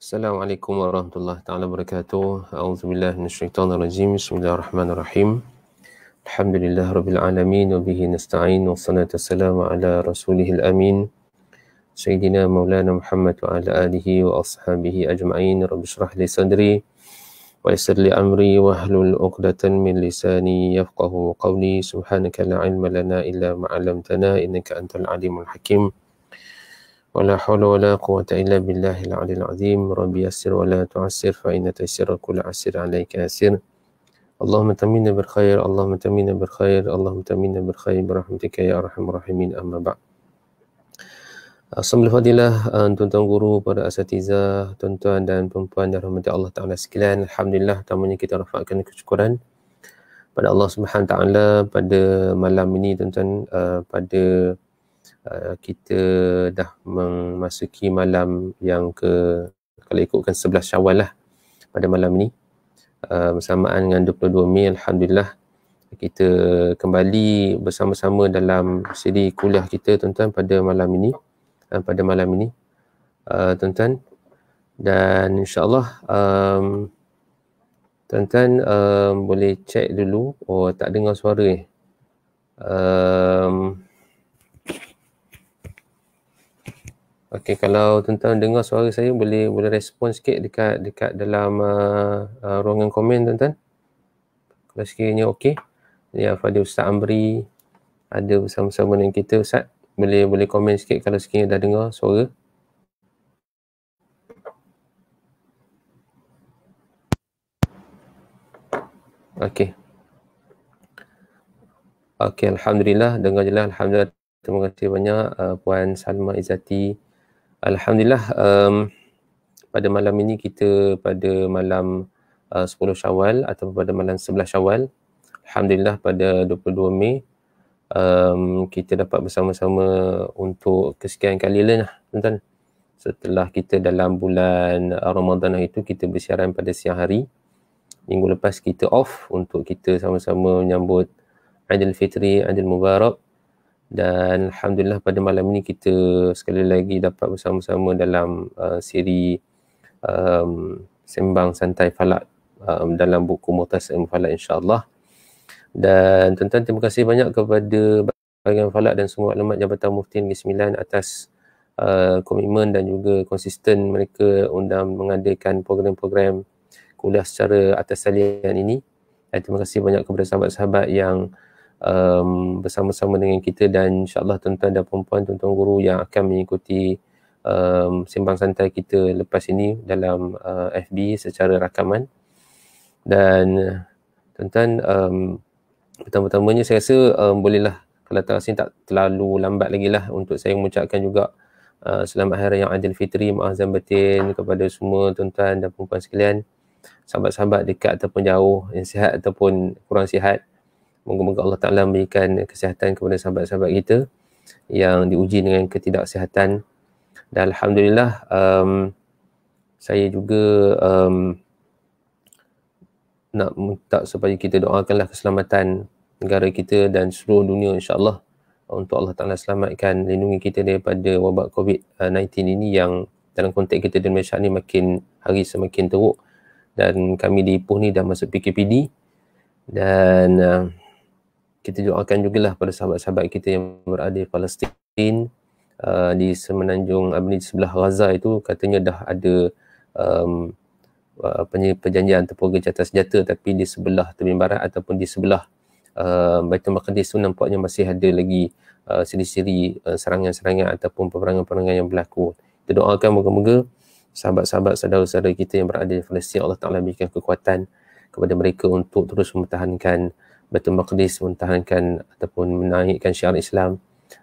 السلام عليكم ورحمة الله تعالى وبركاته أعوذ بالله من الشيطان الرجيم بسم الله الرحمن الرحيم الحمد لله رب العالمين وبه نستعين والصلاة والسلام على رسوله الأمين سيدنا مولانا محمد وعلى آله وأصحابه أجمعين رب اشرح لي صدري ويسر لي أمري واحلل عقدة من لساني يفقه قولي سبحانك لا علم لنا إلا ما علمتنا إنك أنت العليم الحكيم ولا حول ولا قوة إلا بالله العلي العظيم رب يسر ولا تعسر asir تيسر asir عسر عليك يسر اللهم تمينا بالخير اللهم تمينا بالخير اللهم تمينا بالخير برحمتك يا أرحم الراحمين أما بعد Assalamualaikum warahmatullahi wabarakatuh Tuan-tuan guru, para asatiza tuan-tuan dan perempuan dan rahmat Allah Ta'ala sekalian Alhamdulillah, tamunya kita rafakkan kesyukuran pada Allah Subhanahu Wa Ta'ala pada malam ini tuan-tuan uh, pada Eh, kita dah memasuki malam yang ke kalau ikutkan 11 syawal lah pada malam ini eh, bersamaan dengan 22 Mei Alhamdulillah kita kembali bersama-sama dalam siri kuliah kita tuan-tuan pada malam ini eh, pada malam ini tuan-tuan dan insyaAllah um, tuan-tuan boleh cek dulu oh tak dengar suara eh Okey kalau tuan-tuan dengar suara saya boleh boleh respon sikit dekat dekat dalam uh, uh, ruangan komen tuan-tuan. Kalau sekiranya okey. Ya Fadi Ustaz Amri ada bersama-sama dengan kita Ustaz. Boleh boleh komen sikit kalau sekiranya dah dengar suara. Okey. Okey alhamdulillah dengar jelas alhamdulillah terima kasih banyak uh, puan Salma Izati Alhamdulillah um, pada malam ini kita pada malam uh, 10 Syawal atau pada malam 11 Syawal Alhamdulillah pada 22 Mei um, kita dapat bersama-sama untuk kesekian kali lah tuan-tuan setelah kita dalam bulan uh, Ramadan itu kita bersiaran pada siang hari minggu lepas kita off untuk kita sama-sama menyambut Aidilfitri, Aidil Mubarak dan alhamdulillah pada malam ini kita sekali lagi dapat bersama-sama dalam uh, siri um, sembang santai falak um, dalam buku Mutasim Falak insyaallah. Dan tuan-tuan terima kasih banyak kepada bahagian falak dan semua maklumat Jabatan Mufti Negeri 9 atas uh, komitmen dan juga konsisten mereka undang mengadakan program-program kuliah secara atas talian ini. Dan terima kasih banyak kepada sahabat-sahabat yang um, bersama-sama dengan kita dan insyaAllah tuan-tuan dan perempuan, tuan-tuan guru yang akan mengikuti um, sembang santai kita lepas ini dalam uh, FB secara rakaman dan tuan-tuan um, pertama-tamanya saya rasa um, bolehlah kalau tak rasa tak terlalu lambat lagi lah untuk saya mengucapkan juga Uh, selamat Hari Raya Adil Fitri, maaf Batin kepada semua tuan-tuan dan perempuan sekalian sahabat-sahabat dekat ataupun jauh yang sihat ataupun kurang sihat Moga-moga Allah Ta'ala memberikan kesihatan kepada sahabat-sahabat kita yang diuji dengan ketidaksihatan. Dan Alhamdulillah, um, saya juga um, nak minta supaya kita doakanlah keselamatan negara kita dan seluruh dunia insyaAllah untuk Allah Ta'ala selamatkan, lindungi kita daripada wabak COVID-19 ini yang dalam konteks kita di Malaysia ni makin hari semakin teruk dan kami di Ipoh ni dah masuk PKPD dan uh, kita doakan jugalah pada sahabat-sahabat kita yang berada di Palestin uh, di semenanjung Abni di sebelah Gaza itu katanya dah ada um, uh, apa perjanjian ataupun gencatan senjata tapi di sebelah Tepi Barat ataupun di sebelah uh, Baitul Maqdis tu nampaknya masih ada lagi uh, siri-siri uh, serangan-serangan ataupun peperangan-peperangan yang berlaku. Kita doakan moga-moga sahabat-sahabat saudara-saudara kita yang berada di Palestin Allah Taala berikan kekuatan kepada mereka untuk terus mempertahankan Baitul Maqdis mempertahankan ataupun menaikkan syiar Islam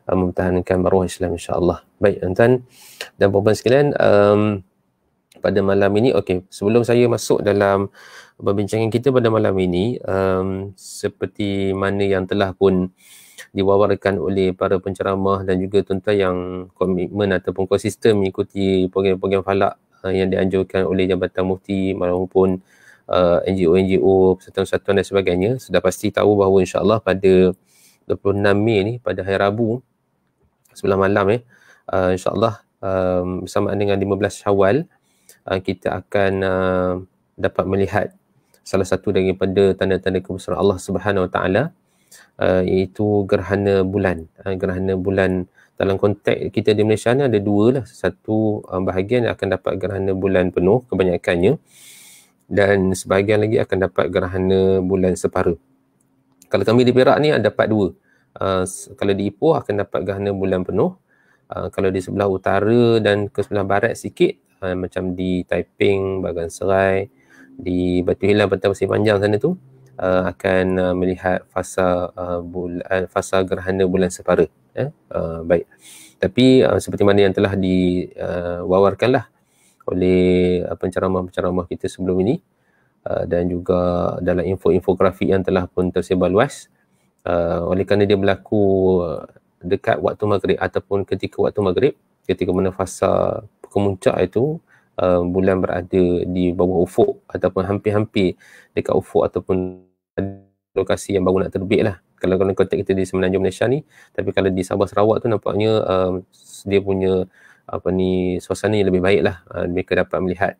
uh, mempertahankan maruah Islam insya-Allah. Baik, tuan dan puan-puan sekalian, um, pada malam ini okey, sebelum saya masuk dalam perbincangan kita pada malam ini, um, seperti mana yang telah pun diwawarkan oleh para penceramah dan juga tuan-tuan yang komitmen ataupun konsisten mengikuti program-program falak uh, yang dianjurkan oleh Jabatan Mufti maupun uh, NGO-NGO, persatuan-persatuan dan sebagainya sudah pasti tahu bahawa insyaAllah pada 26 Mei ni pada hari Rabu sebelah malam eh, uh, insyaAllah um, bersama dengan 15 Syawal uh, kita akan uh, dapat melihat salah satu daripada tanda-tanda kebesaran Allah Subhanahu Wa Taala uh, iaitu gerhana bulan uh, gerhana bulan dalam konteks kita di Malaysia ni ada dua lah. Satu um, bahagian akan dapat gerhana bulan penuh kebanyakannya dan sebahagian lagi akan dapat gerhana bulan separa. Kalau kami di Perak ni ada dapat dua. Uh, kalau di Ipoh akan dapat gerhana bulan penuh. Uh, kalau di sebelah utara dan ke sebelah barat sikit uh, macam di Taiping, Bagan Serai, di Batu Hilang Pantai Pasir Panjang sana tu uh, akan uh, melihat fasa uh, bulan uh, fasa gerhana bulan separa. Eh? Uh, baik. Tapi uh, seperti mana yang telah diwawarkanlah uh, oleh uh, penceramah-penceramah kita sebelum ini uh, dan juga dalam info-infografik yang telah pun tersebar luas uh, oleh kerana dia berlaku dekat waktu maghrib ataupun ketika waktu maghrib ketika mana fasa kemuncak itu bulan berada di bawah ufuk ataupun hampir-hampir dekat ufuk ataupun lokasi yang baru nak terbit lah kalau kalau kontak kita di Semenanjung Malaysia ni tapi kalau di Sabah Sarawak tu nampaknya dia punya apa ni suasana yang lebih baik lah uh, ah, mereka dapat melihat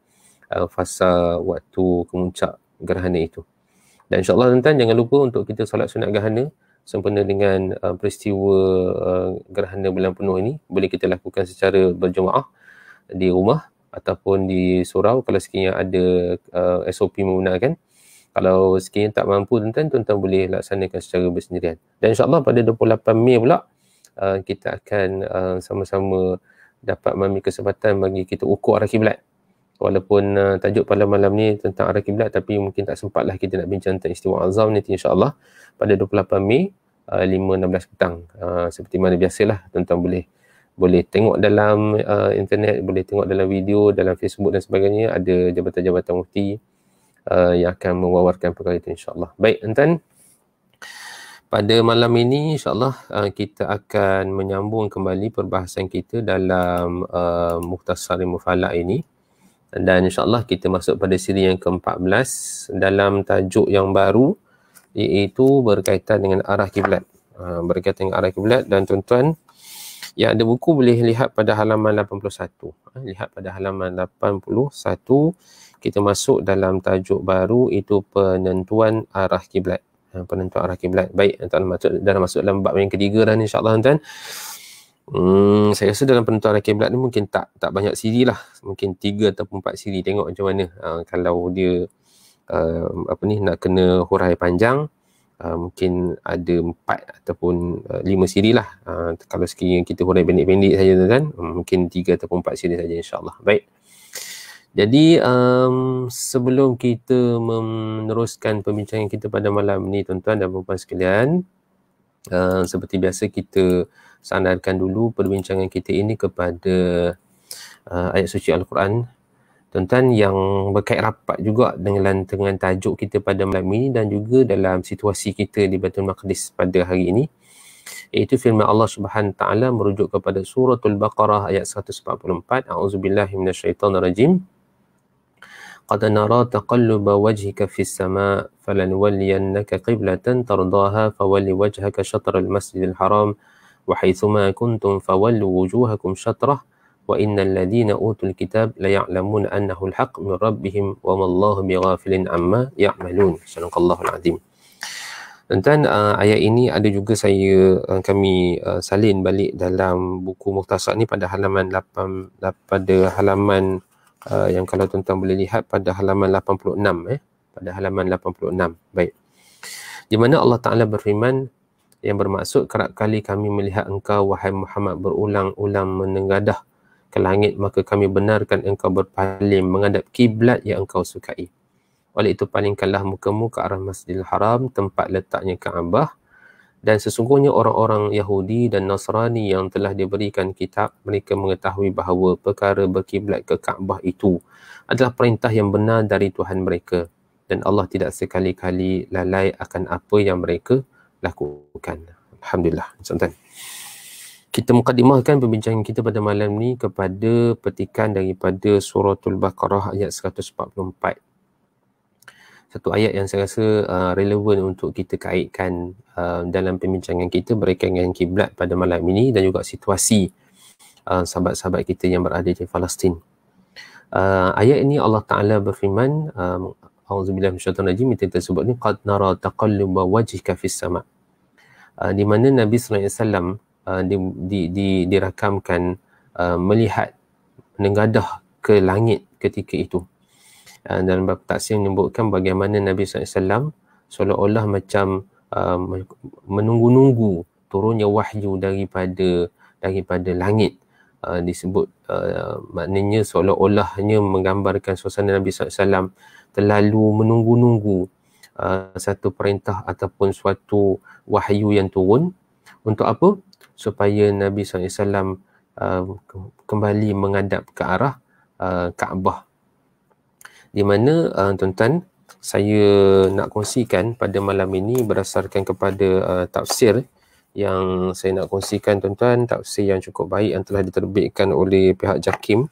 uh, fasa waktu kemuncak gerhana itu dan insyaAllah tuan-tuan jangan lupa untuk kita solat sunat gerhana sempena dengan uh, peristiwa uh, gerhana bulan penuh ini boleh kita lakukan secara berjemaah di rumah ataupun di surau kalau sekiranya ada uh, SOP menggunakan kalau sekiranya tak mampu tuan-tuan tuan-tuan boleh laksanakan secara bersendirian dan insyaAllah pada 28 Mei pula uh, kita akan sama-sama uh, dapat memberi kesempatan bagi kita ukur arah kiblat. Walaupun uh, tajuk pada malam ni tentang arah kiblat tapi mungkin tak sempatlah kita nak bincang tentang istiwa azam ni insya-Allah pada 28 Mei uh, 5.16 petang. Uh, seperti mana biasalah tentang boleh boleh tengok dalam uh, internet, boleh tengok dalam video, dalam Facebook dan sebagainya ada jabatan-jabatan mufti uh, yang akan mewawarkan perkara itu insya-Allah. Baik, tuan-tuan pada malam ini insyaallah uh, kita akan menyambung kembali perbahasan kita dalam uh, mukhtasari mufalaq ini dan insyaallah kita masuk pada siri yang ke-14 dalam tajuk yang baru iaitu berkaitan dengan arah kiblat uh, berkaitan dengan arah kiblat dan tuan-tuan yang ada buku boleh lihat pada halaman 81 uh, lihat pada halaman 81 kita masuk dalam tajuk baru itu penentuan arah kiblat Eh, penentu arah kiblat. Baik, tuan-tuan masuk dah masuk dalam bab yang ketiga dah ni insya-Allah tuan-tuan. Hmm, saya rasa dalam penentuan arah kiblat ni mungkin tak tak banyak siri lah. Mungkin tiga ataupun empat siri. Tengok macam mana uh, kalau dia uh, apa ni nak kena hurai panjang uh, mungkin ada empat ataupun uh, lima siri lah. Uh, kalau sekiranya kita hurai pendek-pendek saja tuan-tuan, mungkin tiga ataupun empat siri saja insyaallah. Baik. Jadi um, sebelum kita meneruskan perbincangan kita pada malam ini tuan-tuan dan puan-puan sekalian uh, seperti biasa kita sandarkan dulu perbincangan kita ini kepada uh, ayat suci Al-Quran tuan-tuan yang berkait rapat juga dengan, dengan tajuk kita pada malam ini dan juga dalam situasi kita di Batul Maqdis pada hari ini iaitu firman Allah Subhanahu taala merujuk kepada surah al-baqarah ayat 144 auzubillahi minasyaitonirrajim قد نرى تقلب وجهك في السماء فلنولينك قبلة ترضاها فول وجهك شطر المسجد الحرام وحيثما كنتم فولوا وجوهكم شطره وإن الذين أوتوا الكتاب ليعلمون أنه الحق من ربهم وما الله بغافل عما يعملون صدق الله العظيم Tuan-tuan, uh, ayat ini ada juga saya uh, kami uh, salin balik dalam buku Muktasar ni pada halaman 8 pada halaman uh, yang kalau tuan-tuan boleh lihat pada halaman 86 eh pada halaman 86 baik di mana Allah Taala berfirman yang bermaksud kerap kali kami melihat engkau wahai Muhammad berulang-ulang menengadah ke langit maka kami benarkan engkau berpaling menghadap kiblat yang engkau sukai oleh itu palingkanlah mukamu ke arah Masjidil Haram tempat letaknya Kaabah dan sesungguhnya orang-orang Yahudi dan Nasrani yang telah diberikan kitab mereka mengetahui bahawa perkara berkiblat ke Kaabah itu adalah perintah yang benar dari Tuhan mereka dan Allah tidak sekali-kali lalai akan apa yang mereka lakukan. Alhamdulillah. Tuan-tuan. Kita mukadimahkan pembincangan kita pada malam ni kepada petikan daripada suratul Baqarah ayat 144 satu ayat yang saya rasa uh, relevan untuk kita kaitkan uh, dalam perbincangan kita berkaitan dengan kiblat pada malam ini dan juga situasi uh, sahabat-sahabat kita yang berada di Palestin. Uh, ayat ini Allah Taala berfirman um, auzubillahi minasyaitonirrajim itu tersebut ni qad nara taqalluba wajhika fis sama. Uh, di mana Nabi SAW alaihi wasallam uh, di, di dirakamkan uh, melihat menengadah ke langit ketika itu. Ah, dalam bab taksir menyebutkan bagaimana Nabi SAW seolah-olah macam uh, menunggu-nunggu turunnya wahyu daripada daripada langit uh, disebut uh, maknanya seolah-olahnya menggambarkan suasana Nabi SAW terlalu menunggu-nunggu uh, satu perintah ataupun suatu wahyu yang turun untuk apa? supaya Nabi SAW uh, kembali mengadap ke arah uh, Kaabah di mana uh, tuan-tuan saya nak kongsikan pada malam ini berdasarkan kepada uh, tafsir yang saya nak kongsikan tuan-tuan tafsir yang cukup baik yang telah diterbitkan oleh pihak JAKIM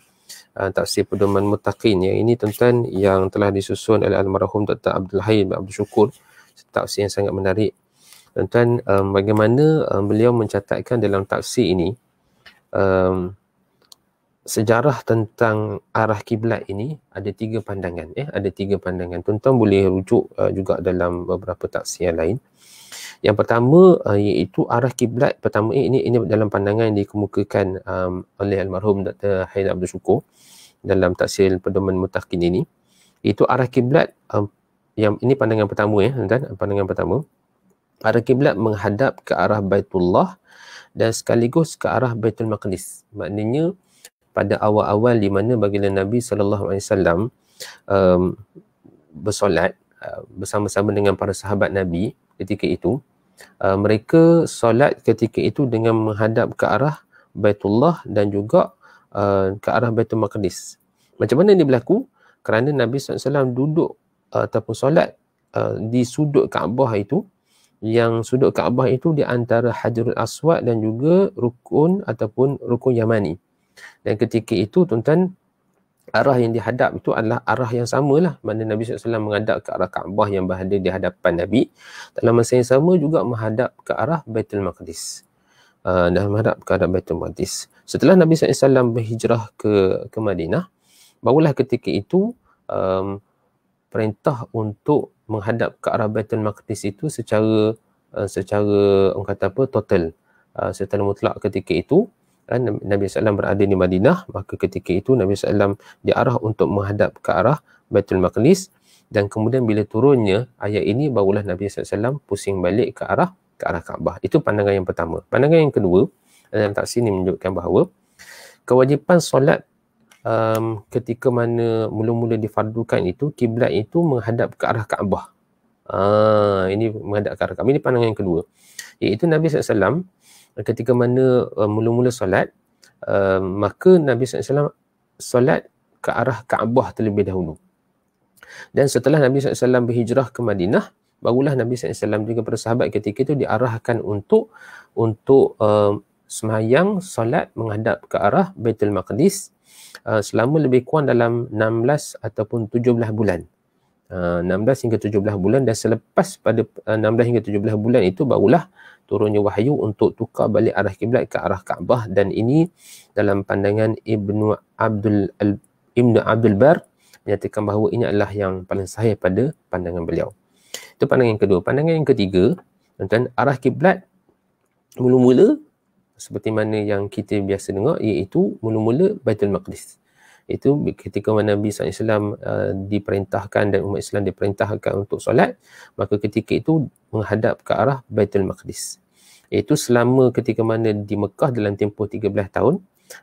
uh, tafsir pedoman mutaqin yang ini tuan-tuan yang telah disusun oleh almarhum Dr. Abdul Hayy Abdul Syukur tafsir yang sangat menarik tuan-tuan um, bagaimana um, beliau mencatatkan dalam tafsir ini um, sejarah tentang arah kiblat ini ada tiga pandangan ya eh? ada tiga pandangan tuan-tuan boleh rujuk uh, juga dalam beberapa taksiah lain yang pertama uh, iaitu arah kiblat pertama eh, ini ini dalam pandangan yang dikemukakan um, oleh almarhum Dr. Haidar Abdul Suko dalam taksir pedoman mutakin ini itu arah kiblat um, yang ini pandangan pertama ya eh, dan pandangan pertama arah kiblat menghadap ke arah Baitullah dan sekaligus ke arah Baitul Maqdis maknanya pada awal-awal di mana baginda Nabi sallallahu alaihi wasallam um, bersolat uh, bersama-sama dengan para sahabat Nabi ketika itu uh, mereka solat ketika itu dengan menghadap ke arah Baitullah dan juga uh, ke arah Baitul Maqdis. Macam mana ini berlaku? Kerana Nabi SAW duduk uh, ataupun solat uh, di sudut Kaabah itu yang sudut Kaabah itu di antara Hajarul Aswad dan juga Rukun ataupun Rukun Yamani. Dan ketika itu tuan-tuan arah yang dihadap itu adalah arah yang samalah mana Nabi SAW menghadap ke arah Kaabah yang berada di hadapan Nabi dalam masa yang sama juga menghadap ke arah Baitul Maqdis uh, ah, dan menghadap ke arah Baitul Maqdis setelah Nabi SAW berhijrah ke ke Madinah barulah ketika itu um, perintah untuk menghadap ke arah Baitul Maqdis itu secara uh, secara orang kata apa total uh, secara mutlak ketika itu Kan? Nabi SAW berada di Madinah, maka ketika itu Nabi SAW diarah untuk menghadap ke arah Baitul Maqdis dan kemudian bila turunnya ayat ini barulah Nabi SAW pusing balik ke arah ke arah Kaabah. Itu pandangan yang pertama. Pandangan yang kedua, dalam taksi ini menunjukkan bahawa kewajipan solat um, ketika mana mula-mula difardukan itu, kiblat itu menghadap ke arah Kaabah. Ah, ini menghadap ke arah Kaabah. Ini pandangan yang kedua. Iaitu Nabi SAW ketika mana uh, mula-mula solat uh, maka Nabi SAW solat ke arah Kaabah terlebih dahulu dan setelah Nabi SAW berhijrah ke Madinah barulah Nabi SAW juga para ketika itu diarahkan untuk untuk uh, semayang solat menghadap ke arah Baitul Maqdis uh, selama lebih kurang dalam 16 ataupun 17 bulan 16 eh, hingga 17 bulan dan selepas pada 16 eh, hingga 17 bulan itu barulah turunnya wahyu untuk tukar balik arah kiblat ke arah Kaabah dan ini dalam pandangan Ibnu Abdul Al Ibnu Abdul Bar menyatakan bahawa ini adalah yang paling sahih pada pandangan beliau. Itu pandangan yang kedua. Pandangan yang ketiga, tuan arah kiblat mula-mula seperti mana yang kita biasa dengar iaitu mula-mula Baitul Maqdis itu ketika mana Nabi SAW uh, diperintahkan dan umat Islam diperintahkan untuk solat maka ketika itu menghadap ke arah Baitul Maqdis Itu selama ketika mana di Mekah dalam tempoh 13 tahun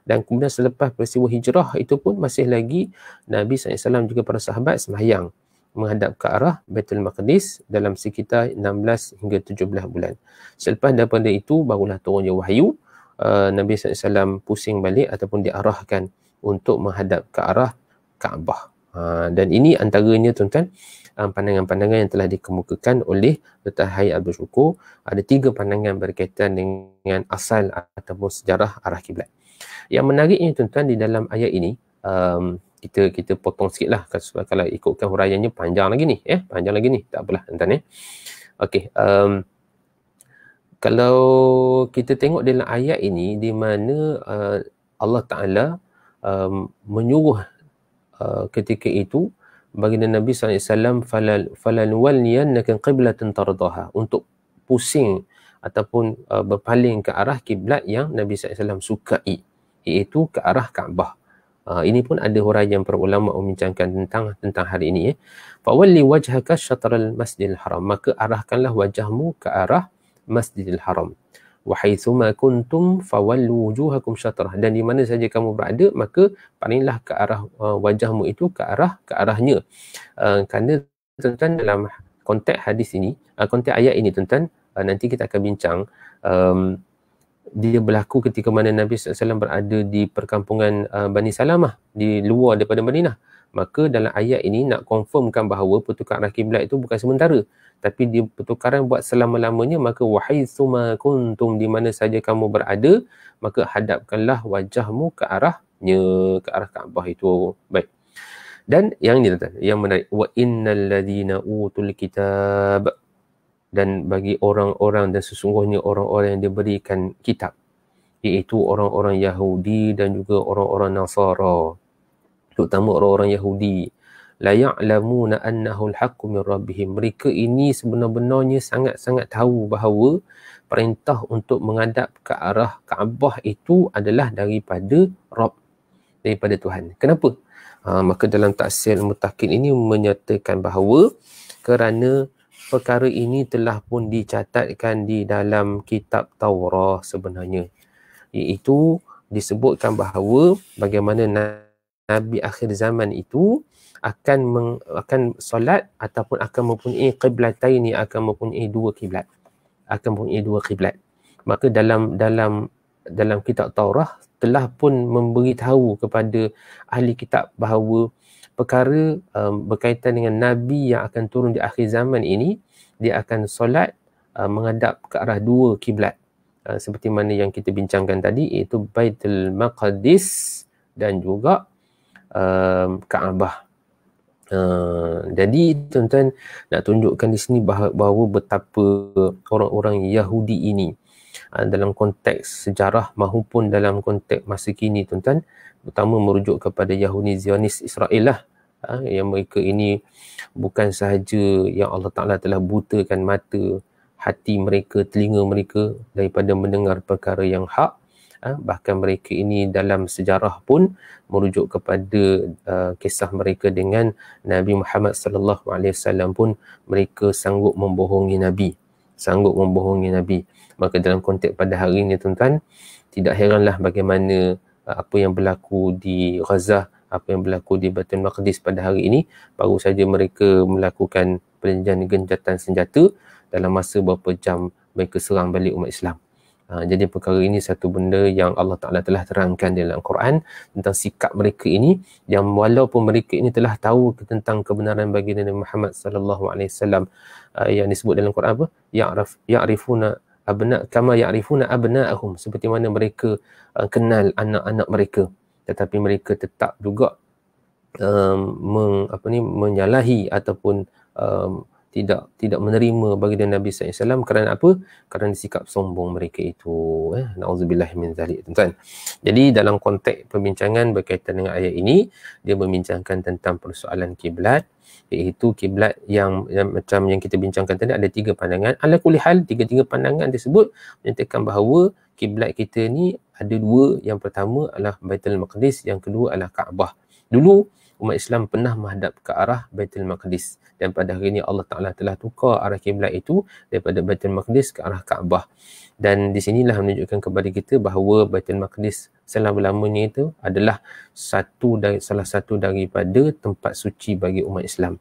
dan kemudian selepas peristiwa hijrah itu pun masih lagi Nabi SAW juga para sahabat semayang menghadap ke arah Baitul Maqdis dalam sekitar 16 hingga 17 bulan. Selepas daripada itu barulah turunnya wahyu uh, Nabi SAW pusing balik ataupun diarahkan untuk menghadap ke arah Kaabah. Uh, dan ini antaranya tuan-tuan um, pandangan-pandangan yang telah dikemukakan oleh Dr. Hayat Al-Bashukur ada tiga pandangan berkaitan dengan asal ataupun sejarah arah kiblat. Yang menariknya tuan-tuan di dalam ayat ini um, kita kita potong sikit lah kalau ikutkan huraiannya panjang lagi ni eh panjang lagi ni tak apalah entah eh. ni. Okey um, kalau kita tengok dalam ayat ini di mana uh, Allah Taala um, menyuruh uh, ketika itu baginda Nabi SAW falal falal walniyannaka qiblatan tardaha untuk pusing ataupun uh, berpaling ke arah kiblat yang Nabi SAW sukai iaitu ke arah Kaabah Uh, ini pun ada huraian para ulama membincangkan tentang tentang hari ini ya. Fa walli wajhaka syatral Masjidil Haram, maka arahkanlah wajahmu ke arah Masjidil Haram wahaithuma kuntum fawallu wujuhakum syatrah dan di mana saja kamu berada maka palinglah ke arah uh, wajahmu itu ke arah ke arahnya uh, kerana tuan-tuan dalam konteks hadis ini uh, konteks ayat ini tuan-tuan uh, nanti kita akan bincang um, dia berlaku ketika mana Nabi SAW berada di perkampungan uh, Bani Salamah di luar daripada Madinah maka dalam ayat ini nak confirmkan bahawa pertukaran rahim belah itu bukan sementara tapi dia pertukaran buat selama-lamanya maka wahai wahaythuma kuntum di mana saja kamu berada maka hadapkanlah wajahmu ke arahnya ke arah Kaabah itu baik dan yang ini tuan yang menarik wa innal ladina utul kitab dan bagi orang-orang dan sesungguhnya orang-orang yang diberikan kitab iaitu orang-orang Yahudi dan juga orang-orang Nasara terutama orang-orang Yahudi la ya'lamuna annahu al-haqqu min rabbihim mereka ini sebenar-benarnya sangat-sangat tahu bahawa perintah untuk menghadap ke arah Kaabah itu adalah daripada Rabb daripada Tuhan kenapa ha, maka dalam tafsir mutakin ini menyatakan bahawa kerana perkara ini telah pun dicatatkan di dalam kitab Taurah sebenarnya iaitu disebutkan bahawa bagaimana Nabi akhir zaman itu akan meng, akan solat ataupun akan mempunyai qiblataini akan mempunyai dua kiblat akan mempunyai dua kiblat maka dalam dalam dalam kitab Taurah telah pun memberitahu kepada ahli kitab bahawa perkara um, berkaitan dengan nabi yang akan turun di akhir zaman ini dia akan solat uh, menghadap ke arah dua kiblat uh, seperti mana yang kita bincangkan tadi iaitu Baitul Maqdis dan juga um, Kaabah. Uh, jadi tuan-tuan nak tunjukkan di sini bahawa, bahawa betapa orang-orang Yahudi ini uh, dalam konteks sejarah maupun dalam konteks masa kini tuan-tuan terutama merujuk kepada Yahudi Zionis Israel lah uh, yang mereka ini bukan sahaja yang Allah Ta'ala telah butakan mata hati mereka, telinga mereka daripada mendengar perkara yang hak Ah, bahkan mereka ini dalam sejarah pun merujuk kepada uh, kisah mereka dengan Nabi Muhammad sallallahu alaihi wasallam pun mereka sanggup membohongi nabi sanggup membohongi nabi maka dalam konteks pada hari ini tuan-tuan tidak heranlah bagaimana uh, apa yang berlaku di Gaza apa yang berlaku di Baitul Maqdis pada hari ini baru saja mereka melakukan perjanjian gencatan senjata dalam masa beberapa jam mereka serang balik umat Islam Ha, jadi perkara ini satu benda yang Allah Ta'ala telah terangkan dalam Quran tentang sikap mereka ini yang walaupun mereka ini telah tahu tentang kebenaran bagi Nabi Muhammad sallallahu alaihi wasallam ha, yang disebut dalam Quran apa ya'raf ya'rifuna abna kama ya'rifuna abna'ahum seperti mana mereka uh, kenal anak-anak mereka tetapi mereka tetap juga um, meng, apa ni menyalahi ataupun um, tidak tidak menerima bagi dia Nabi SAW kerana apa? Kerana sikap sombong mereka itu. Eh? Na'udzubillah min zalik. Tuan-tuan. Jadi dalam konteks perbincangan berkaitan dengan ayat ini, dia membincangkan tentang persoalan kiblat iaitu kiblat yang, yang, macam yang kita bincangkan tadi ada tiga pandangan. Ala kulihal, tiga-tiga pandangan tersebut menyatakan bahawa kiblat kita ni ada dua. Yang pertama adalah Baitul Maqdis, yang kedua adalah Kaabah. Dulu, umat Islam pernah menghadap ke arah Baitul Maqdis dan pada hari ini Allah Ta'ala telah tukar arah kiblat itu daripada Baitul Maqdis ke arah Kaabah dan di sinilah menunjukkan kepada kita bahawa Baitul Maqdis selama lamanya itu adalah satu dari salah satu daripada tempat suci bagi umat Islam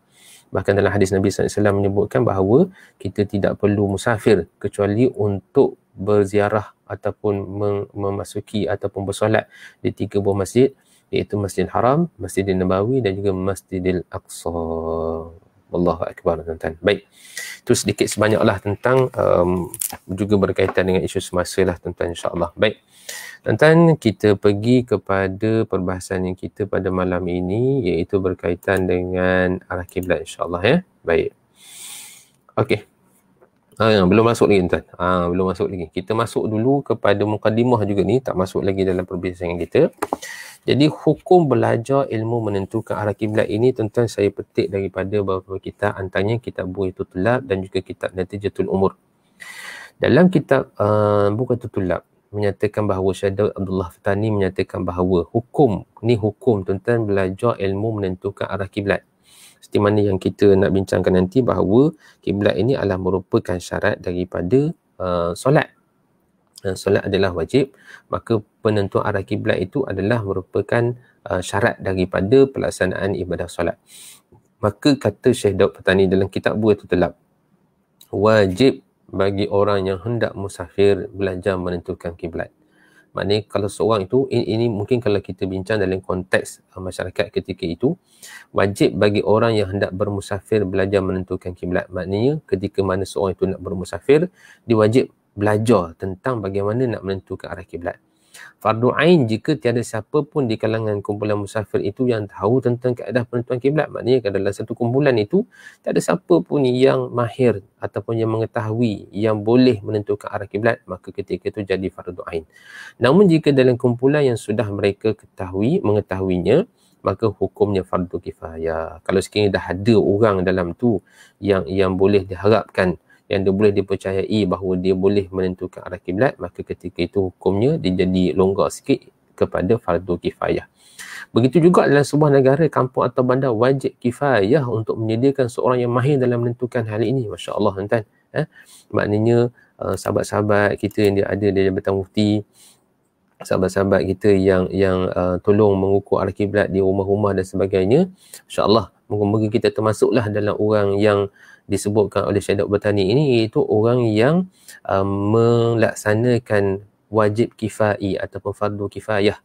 bahkan dalam hadis Nabi SAW menyebutkan bahawa kita tidak perlu musafir kecuali untuk berziarah ataupun memasuki ataupun bersolat di tiga buah masjid iaitu Masjid Haram, Masjid Nabawi dan juga Masjidil aqsa Allahu akbar tuan-tuan. Baik. Itu sedikit sebanyaklah tentang um, juga berkaitan dengan isu semasa lah tuan-tuan insya-Allah. Baik. Tuan-tuan kita pergi kepada perbahasan yang kita pada malam ini iaitu berkaitan dengan arah kiblat insya-Allah ya. Baik. Okey. Ha, belum masuk lagi tuan. Ha, ah, belum masuk lagi. Kita masuk dulu kepada mukadimah juga ni. Tak masuk lagi dalam perbincangan kita. Jadi hukum belajar ilmu menentukan arah kiblat ini tuan-tuan saya petik daripada beberapa kita. antaranya kitab buih tutulab dan juga kitab natijatul umur. Dalam kitab uh, ah, buku tutulab menyatakan bahawa Syedah Abdullah Fatani menyatakan bahawa hukum ni hukum tuan-tuan belajar ilmu menentukan arah kiblat seperti mana yang kita nak bincangkan nanti bahawa kiblat ini adalah merupakan syarat daripada uh, solat. Uh, solat adalah wajib, maka penentuan arah kiblat itu adalah merupakan uh, syarat daripada pelaksanaan ibadah solat. Maka kata Syekh Daud Petani dalam kitab buah itu telap, wajib bagi orang yang hendak musafir belajar menentukan kiblat maknanya kalau seorang itu ini, ini mungkin kalau kita bincang dalam konteks uh, masyarakat ketika itu wajib bagi orang yang hendak bermusafir belajar menentukan kiblat maknanya ketika mana seorang itu nak bermusafir diwajib belajar tentang bagaimana nak menentukan arah kiblat Fardu ain jika tiada siapa pun di kalangan kumpulan musafir itu yang tahu tentang keadaan penentuan kiblat. Maknanya kalau dalam satu kumpulan itu tiada siapa pun yang mahir ataupun yang mengetahui yang boleh menentukan arah kiblat maka ketika itu jadi fardu ain. Namun jika dalam kumpulan yang sudah mereka ketahui mengetahuinya maka hukumnya fardu kifayah. Kalau sekiranya dah ada orang dalam tu yang yang boleh diharapkan yang dia boleh dipercayai bahawa dia boleh menentukan arah kiblat maka ketika itu hukumnya dia jadi longgar sikit kepada fardu kifayah begitu juga dalam sebuah negara kampung atau bandar wajib kifayah untuk menyediakan seorang yang mahir dalam menentukan hal ini masya-Allah tuan eh maknanya uh, sahabat-sahabat kita yang dia ada dia yang bertang mufti sahabat-sahabat kita yang yang uh, tolong mengukur arah kiblat di rumah-rumah dan sebagainya insya-Allah moga kita termasuklah dalam orang yang disebutkan oleh Syedok Bertani ini iaitu orang yang uh, melaksanakan wajib kifai ataupun fardu kifayah.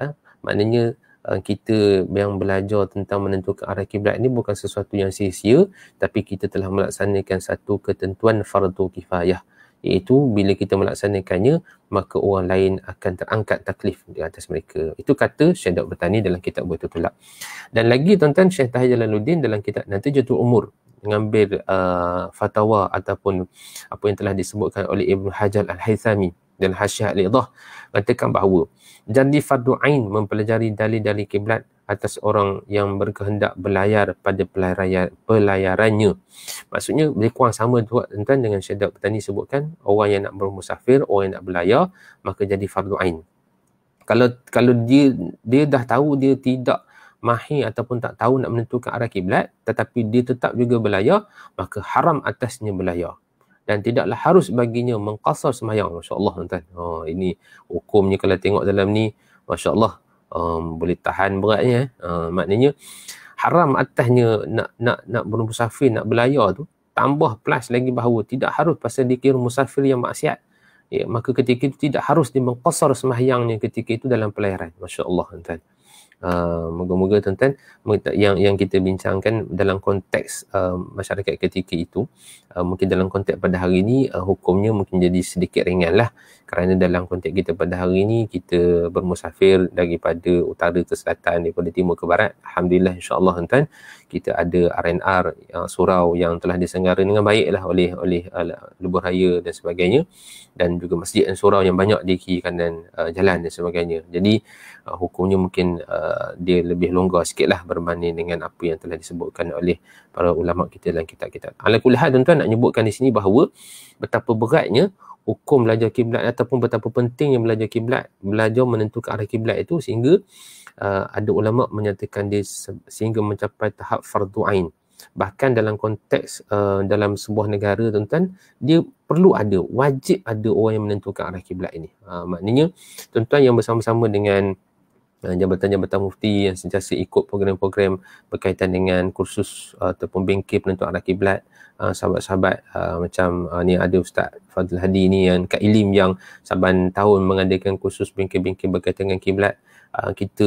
Ha? Maknanya uh, kita yang belajar tentang menentukan arah kiblat ini bukan sesuatu yang sia-sia tapi kita telah melaksanakan satu ketentuan fardu kifayah iaitu bila kita melaksanakannya maka orang lain akan terangkat taklif di atas mereka itu kata Syekh Bertani dalam kitab Buatul Tulak dan lagi tuan-tuan Syekh Tahir dalam kitab Nanti Jatuh Umur mengambil uh, fatwa ataupun apa yang telah disebutkan oleh Ibn Hajar Al-Haythami dan Hasyah Al-Idah katakan bahawa jadi fardu ain mempelajari dalil-dalil kiblat atas orang yang berkehendak berlayar pada pelayar, pelayarannya. Maksudnya lebih kurang sama juga tuan dengan Syedak Petani sebutkan orang yang nak bermusafir, orang yang nak berlayar maka jadi fardu ain. Kalau kalau dia dia dah tahu dia tidak mahir ataupun tak tahu nak menentukan arah kiblat tetapi dia tetap juga belayar maka haram atasnya belayar dan tidaklah harus baginya mengqasar semayang. masya-Allah oh, ini hukumnya kalau tengok dalam ni masya-Allah um, boleh tahan beratnya uh, maknanya haram atasnya nak nak nak bermusafir nak belayar tu tambah plus lagi bahawa tidak harus pasal dikira musafir yang maksiat ya, maka ketika itu tidak harus dia mengqasar semayangnya ketika itu dalam pelayaran masya-Allah tuan-tuan Ah, moga-moga tuan-tuan yang yang kita bincangkan dalam konteks uh, masyarakat ketika itu uh, mungkin dalam konteks pada hari ini uh, hukumnya mungkin jadi sedikit ringan lah kerana dalam konteks kita pada hari ini kita bermusafir daripada utara ke selatan daripada timur ke barat alhamdulillah insyaallah tuan-tuan kita ada RNR uh, surau yang telah disenggara dengan baiklah oleh oleh uh, lubur raya dan sebagainya dan juga masjid dan surau yang banyak di kiri kanan uh, jalan dan sebagainya jadi uh, hukumnya mungkin uh, dia lebih longgar sikitlah berbanding dengan apa yang telah disebutkan oleh para ulama kita dalam kitab kita. Alakulihat tuan-tuan nak nyebutkan di sini bahawa betapa beratnya hukum belajar kiblat ataupun betapa pentingnya belajar kiblat, belajar menentukan arah kiblat itu sehingga uh, ada ulama menyatakan dia se- sehingga mencapai tahap fardu ain. Bahkan dalam konteks uh, dalam sebuah negara tuan-tuan, dia perlu ada, wajib ada orang yang menentukan arah kiblat ini. Uh, maknanya tuan-tuan yang bersama-sama dengan jabatan-jabatan -jabatan mufti yang sentiasa ikut program-program berkaitan dengan kursus uh, ataupun bengkel penentuan arah kiblat uh, sahabat-sahabat uh, macam ni ada Ustaz Fadl Hadi ni yang Kak Ilim yang saban tahun mengadakan kursus bengkel-bengkel berkaitan dengan kiblat kita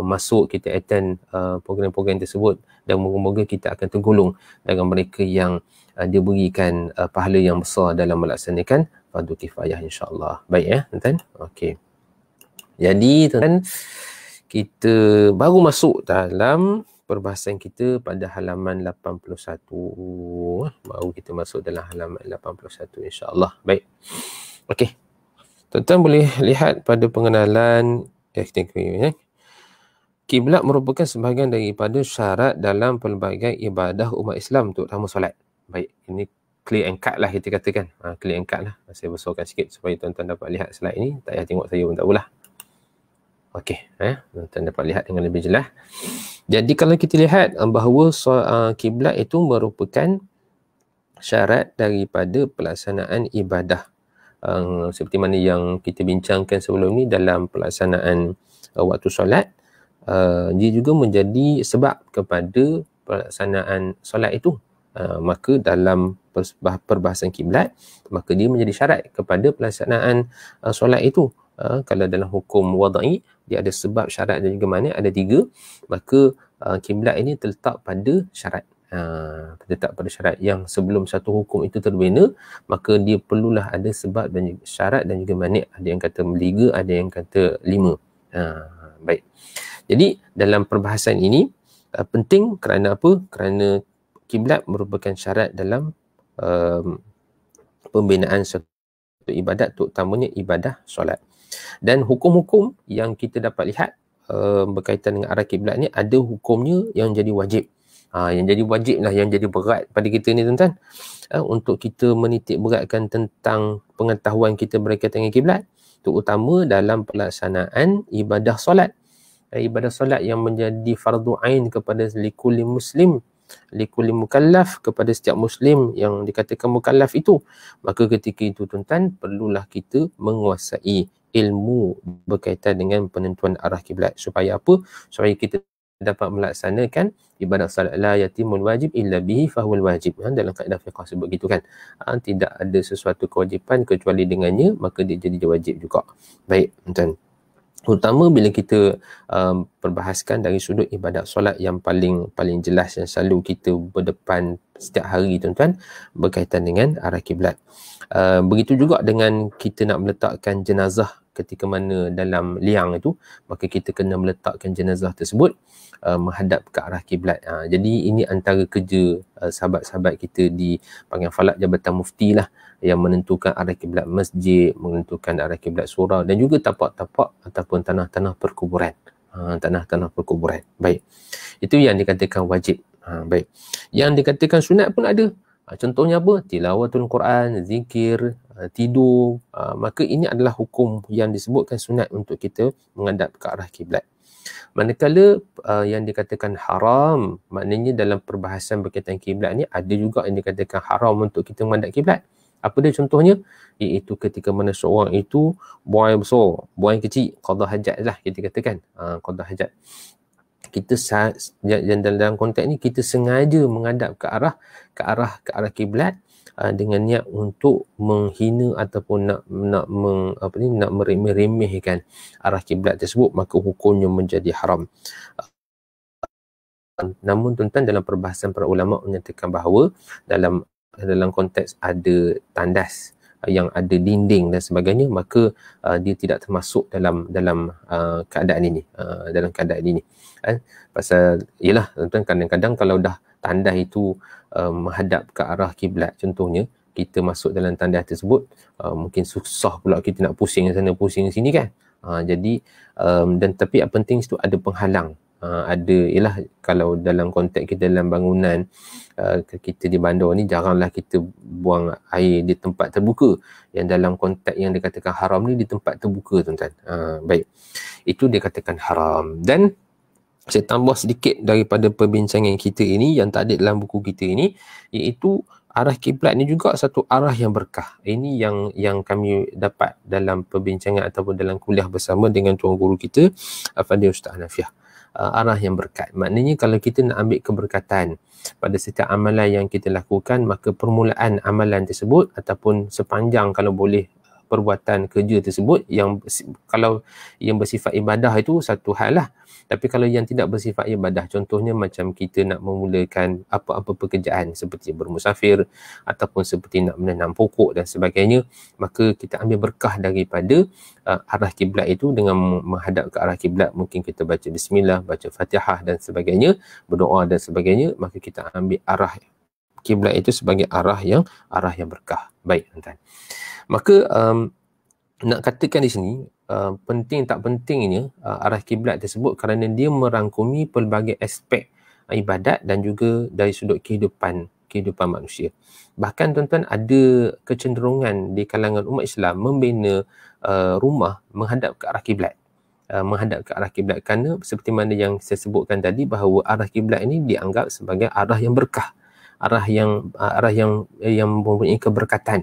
masuk kita attend program-program tersebut dan moga-moga kita akan tergolong dengan mereka yang dia berikan pahala yang besar dalam melaksanakan fardu kifayah insya-Allah baik ya eh, tuan okey jadi tuan kita baru masuk dalam perbahasan kita pada halaman 81. Eh, baru kita masuk dalam halaman 81 insya-Allah. Baik. Okey. Tuan-tuan boleh lihat pada pengenalan eh, Kiblat ya. merupakan sebahagian daripada syarat dalam pelbagai ibadah umat Islam untuk tamu solat. Baik, ini clear and cut lah kita katakan. Ha, clear and cut lah. Saya besarkan sikit supaya tuan-tuan dapat lihat slide ini. Tak payah tengok saya pun tak apalah. Okey, eh, tuan dapat lihat dengan lebih jelas. Jadi kalau kita lihat um, bahawa uh, kiblat itu merupakan syarat daripada pelaksanaan ibadah. Um, seperti mana yang kita bincangkan sebelum ini dalam pelaksanaan uh, waktu solat, uh, dia juga menjadi sebab kepada pelaksanaan solat itu. maka dalam perbahasan kiblat, maka dia menjadi syarat kepada pelaksanaan solat itu ha, kalau dalam hukum wada'i dia ada sebab syarat dan juga mana ada tiga maka ha, kiblat uh, ini terletak pada syarat ha, terletak pada syarat yang sebelum satu hukum itu terbina maka dia perlulah ada sebab dan syarat dan juga mana ada yang kata tiga ada yang kata lima ha, baik jadi dalam perbahasan ini uh, penting kerana apa kerana kiblat merupakan syarat dalam um, pembinaan satu ibadat terutamanya ibadah solat. Dan hukum-hukum yang kita dapat lihat uh, berkaitan dengan arah kiblat ni ada hukumnya yang jadi wajib. Ha, yang jadi wajib lah, yang jadi berat pada kita ni tuan-tuan. Uh, untuk kita menitik beratkan tentang pengetahuan kita berkaitan dengan kiblat. Terutama dalam pelaksanaan ibadah solat. Uh, ibadah solat yang menjadi fardu ain kepada likulim muslim likulim mukallaf kepada setiap muslim yang dikatakan mukallaf itu maka ketika itu tuan-tuan perlulah kita menguasai ilmu berkaitan dengan penentuan arah kiblat supaya apa supaya kita dapat melaksanakan ibadah salat la yatimul wajib illa bihi fahuwal wajib ha, dalam kaedah fiqah sebut gitu kan ha, tidak ada sesuatu kewajipan kecuali dengannya maka dia jadi wajib juga baik macam terutama bila kita um, perbahaskan dari sudut ibadat solat yang paling paling jelas yang selalu kita berdepan setiap hari tuan-tuan berkaitan dengan arah kiblat. Uh, begitu juga dengan kita nak meletakkan jenazah ketika mana dalam liang itu maka kita kena meletakkan jenazah tersebut uh, menghadap ke arah kiblat. Uh, jadi ini antara kerja uh, sahabat-sahabat kita di panggil falak jabatan mufti lah yang menentukan arah kiblat masjid, menentukan arah kiblat surau dan juga tapak-tapak ataupun tanah-tanah perkuburan. Uh, tanah-tanah perkuburan. Baik. Itu yang dikatakan wajib. Uh, baik. Yang dikatakan sunat pun ada. Contohnya apa? Tilawatul Quran, zikir, Uh, tidur uh, maka ini adalah hukum yang disebutkan sunat untuk kita menghadap ke arah kiblat manakala uh, yang dikatakan haram maknanya dalam perbahasan berkaitan kiblat ni ada juga yang dikatakan haram untuk kita menghadap kiblat apa dia contohnya? Iaitu ketika mana seorang itu buang besar, buang kecil, qadah hajat lah kita katakan. Ha, uh, qadah hajat. Kita saat, dalam konteks ni, kita sengaja menghadap ke arah ke arah ke arah kiblat. Ah, dengan niat untuk menghina ataupun nak nak meng, apa ni nak meremeh-remehkan arah kiblat tersebut maka hukumnya menjadi haram. Namun tuan-tuan dalam perbahasan para ulama menyatakan bahawa dalam dalam konteks ada tandas ah, yang ada dinding dan sebagainya maka uh, dia tidak termasuk dalam dalam uh, keadaan ini uh, dalam keadaan ini eh? pasal ialah tuan-tuan kadang-kadang kalau dah tandas itu um, menghadap ke arah kiblat contohnya kita masuk dalam tandas tersebut uh, mungkin susah pula kita nak pusing sana pusing sini kan uh, jadi um, dan tapi yang penting itu ada penghalang Uh, ada ialah kalau dalam konteks kita dalam bangunan uh, kita di bandar ni janganlah kita buang air di tempat terbuka yang dalam konteks yang dikatakan haram ni di tempat terbuka tuan-tuan uh, baik itu dikatakan haram dan saya tambah sedikit daripada perbincangan kita ini yang tak ada dalam buku kita ini iaitu arah kiblat ni juga satu arah yang berkah. Ini yang yang kami dapat dalam perbincangan ataupun dalam kuliah bersama dengan tuan guru kita Afandi Ustaz Hanafiah. Uh, arah yang berkat. Maknanya kalau kita nak ambil keberkatan pada setiap amalan yang kita lakukan, maka permulaan amalan tersebut ataupun sepanjang kalau boleh perbuatan kerja tersebut yang kalau yang bersifat ibadah itu satu hal lah. Tapi kalau yang tidak bersifat ibadah, contohnya macam kita nak memulakan apa-apa pekerjaan seperti bermusafir ataupun seperti nak menanam pokok dan sebagainya, maka kita ambil berkah daripada uh, arah kiblat itu dengan menghadap ke arah kiblat mungkin kita baca bismillah, baca fatihah dan sebagainya, berdoa dan sebagainya, maka kita ambil arah kiblat itu sebagai arah yang arah yang berkah. Baik, tuan-tuan maka um, nak katakan di sini uh, penting tak pentingnya uh, arah kiblat tersebut kerana dia merangkumi pelbagai aspek uh, ibadat dan juga dari sudut kehidupan kehidupan manusia bahkan tuan-tuan ada kecenderungan di kalangan umat Islam membina uh, rumah menghadap ke arah kiblat Uh, menghadap ke arah kiblat kerana seperti mana yang saya sebutkan tadi bahawa arah kiblat ini dianggap sebagai arah yang berkah arah yang uh, arah yang yang mempunyai keberkatan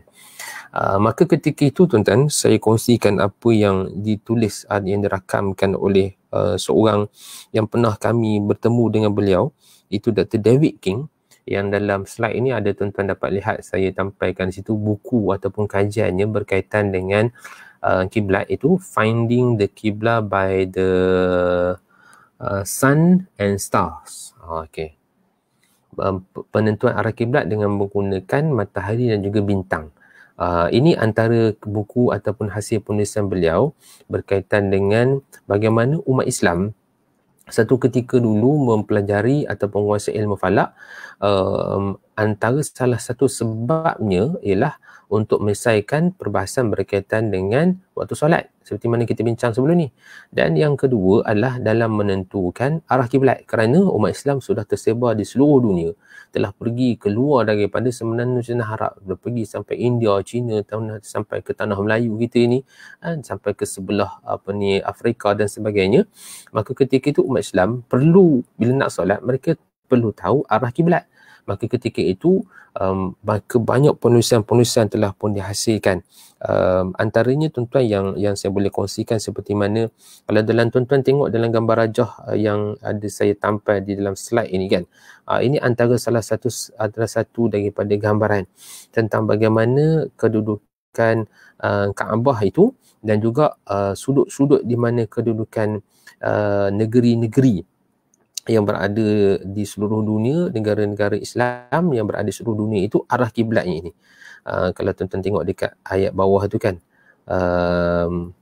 Ah, maka ketika itu tuan-tuan saya kongsikan apa yang ditulis uh, yang dirakamkan oleh uh, seorang yang pernah kami bertemu dengan beliau itu Dr. David King yang dalam slide ini ada tuan-tuan dapat lihat saya tampilkan situ buku ataupun kajiannya berkaitan dengan kiblat uh, itu Finding the Qibla by the uh, Sun and Stars. Okay. Uh, penentuan arah kiblat dengan menggunakan matahari dan juga bintang. Uh, ini antara buku ataupun hasil penulisan beliau berkaitan dengan bagaimana umat Islam satu ketika dulu mempelajari atau menguasai ilmu falak um, antara salah satu sebabnya ialah untuk menyelesaikan perbahasan berkaitan dengan waktu solat seperti mana kita bincang sebelum ni dan yang kedua adalah dalam menentukan arah kiblat kerana umat Islam sudah tersebar di seluruh dunia telah pergi keluar daripada semenanjung harap telah pergi sampai India China tanah, sampai ke tanah Melayu kita ini kan, sampai ke sebelah apa ni Afrika dan sebagainya maka ketika itu umat Islam perlu bila nak solat mereka perlu tahu arah kiblat maka ketika itu um, maka banyak penulisan-penulisan telah pun dihasilkan um, antaranya tuan-tuan yang yang saya boleh kongsikan seperti mana kalau dalam tuan-tuan tengok dalam gambar rajah uh, yang ada saya tampai di dalam slide ini kan uh, ini antara salah satu antara satu daripada gambaran tentang bagaimana kedudukan uh, Kaabah itu dan juga uh, sudut-sudut di mana kedudukan uh, negeri-negeri yang berada di seluruh dunia, negara-negara Islam yang berada di seluruh dunia itu arah kiblatnya ini. Uh, kalau tuan-tuan tengok dekat ayat bawah tu kan. Um,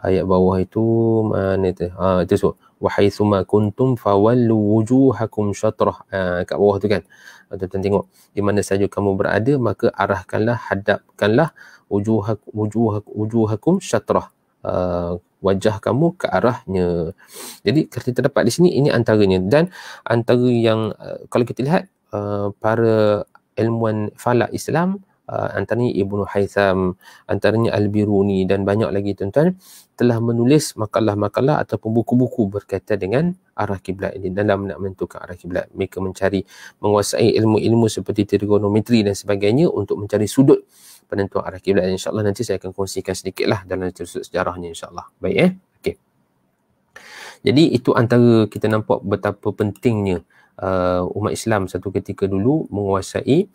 ayat bawah itu mana tu? Ha, uh, itu so. Wahai thumma kuntum fawallu wujuhakum syatrah. Ha, uh, kat bawah tu kan. Ah, tuan-tuan tengok. Di mana saja kamu berada, maka arahkanlah, hadapkanlah wujuhak, wujuhak, wujuhakum syatrah uh, wajah kamu ke arahnya. Jadi kita terdapat di sini ini antaranya dan antara yang uh, kalau kita lihat uh, para ilmuwan falak Islam uh, antaranya Ibn Haytham, antaranya Al-Biruni dan banyak lagi tuan-tuan telah menulis makalah-makalah ataupun buku-buku berkaitan dengan arah kiblat ini dalam nak menentukan arah kiblat mereka mencari menguasai ilmu-ilmu seperti trigonometri dan sebagainya untuk mencari sudut penentuan arah kiblat dan insyaAllah nanti saya akan kongsikan sedikit lah dalam cerita sejarahnya insyaAllah. Baik eh? Okay. Jadi itu antara kita nampak betapa pentingnya uh, umat Islam satu ketika dulu menguasai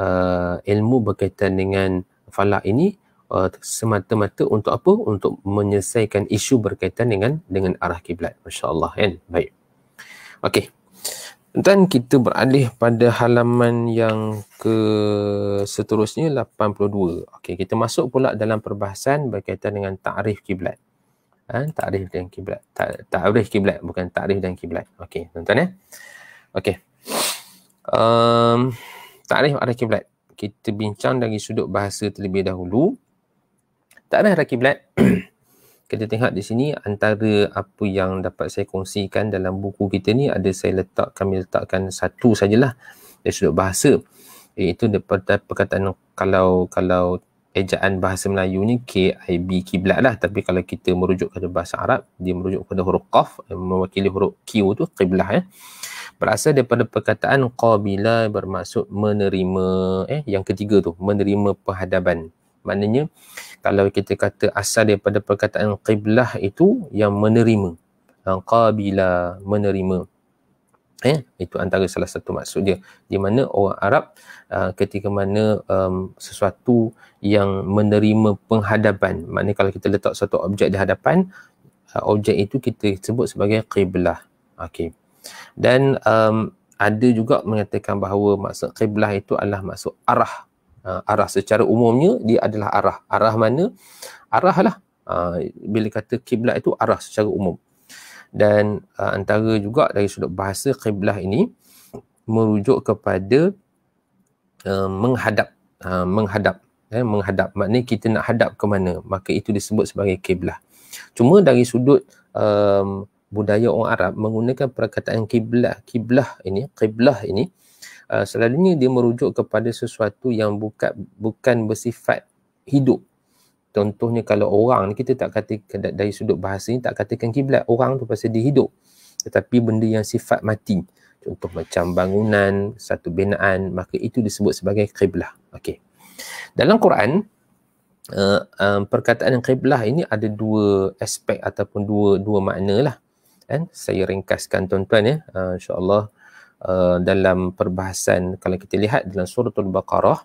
uh, ilmu berkaitan dengan falak ini uh, semata-mata untuk apa? Untuk menyelesaikan isu berkaitan dengan dengan arah kiblat. Masya Allah kan? Baik. Okey. Dan kita beralih pada halaman yang ke seterusnya 82. Okey, kita masuk pula dalam perbahasan berkaitan dengan takrif kiblat. Ha, takrif dan kiblat. Ta kiblat bukan takrif dan kiblat. Okey, tuan-tuan ya. Okey. Um, takrif arah kiblat. Kita bincang dari sudut bahasa terlebih dahulu. Takrif arah kiblat kita tengok di sini antara apa yang dapat saya kongsikan dalam buku kita ni ada saya letak kami letakkan satu sajalah dari sudut bahasa iaitu daripada perkataan kalau kalau ejaan bahasa Melayu ni KIB kiblat lah tapi kalau kita merujuk kepada bahasa Arab dia merujuk kepada huruf qaf eh, mewakili huruf q tu kiblah ya eh. berasal daripada perkataan qabila bermaksud menerima eh yang ketiga tu menerima perhadaban Maknanya kalau kita kata asal daripada perkataan qiblah itu yang menerima. yang Qabila menerima. Eh, itu antara salah satu maksud dia di mana orang Arab uh, ketika mana um, sesuatu yang menerima penghadapan maknanya kalau kita letak satu objek di hadapan uh, objek itu kita sebut sebagai qiblah okey dan um, ada juga mengatakan bahawa maksud qiblah itu adalah maksud arah uh, arah secara umumnya dia adalah arah arah mana arah lah uh, bila kata kiblat itu arah secara umum dan uh, antara juga dari sudut bahasa kiblah ini merujuk kepada uh, menghadap uh, menghadap eh, menghadap maknanya kita nak hadap ke mana maka itu disebut sebagai kiblah cuma dari sudut um, budaya orang Arab menggunakan perkataan kiblah kiblah ini kiblah ini Eh, selalunya dia merujuk kepada sesuatu yang buka, bukan bersifat hidup. Contohnya kalau orang ni kita tak kata dari sudut bahasa ni tak katakan kiblat orang tu pasal dia hidup. Tetapi benda yang sifat mati. Contoh macam bangunan, satu binaan, maka itu disebut sebagai kiblah. Okey. Dalam Quran uh, um, perkataan yang kiblah ini ada dua aspek ataupun dua dua maknalah. Kan? Saya ringkaskan tuan-tuan ya. Uh, InsyaAllah. Uh, dalam perbahasan kalau kita lihat dalam surah al-baqarah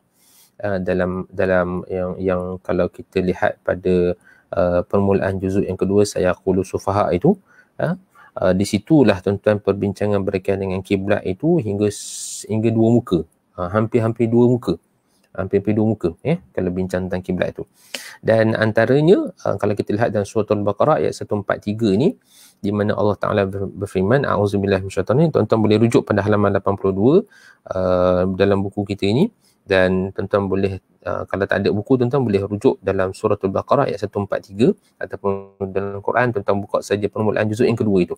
uh, dalam dalam yang yang kalau kita lihat pada uh, permulaan juzuk yang kedua saya qulu sufaha itu uh, uh, di situlah tuan-tuan perbincangan berkaitan dengan kiblat itu hingga hingga dua muka uh, hampir-hampir dua muka hampir-hampir ah, muka ya eh, kalau bincang tentang kiblat itu. Dan antaranya uh, kalau kita lihat dalam surah Al-Baqarah ayat 143 ini di mana Allah Taala berfirman auzubillahi minasyaitanir rajim tuan-tuan boleh rujuk pada halaman 82 uh, ah, dalam buku kita ini dan tuan-tuan boleh uh, kalau tak ada buku tuan-tuan boleh rujuk dalam surah Al-Baqarah ayat 143 ataupun dalam Quran tuan-tuan buka saja permulaan juzuk yang kedua itu.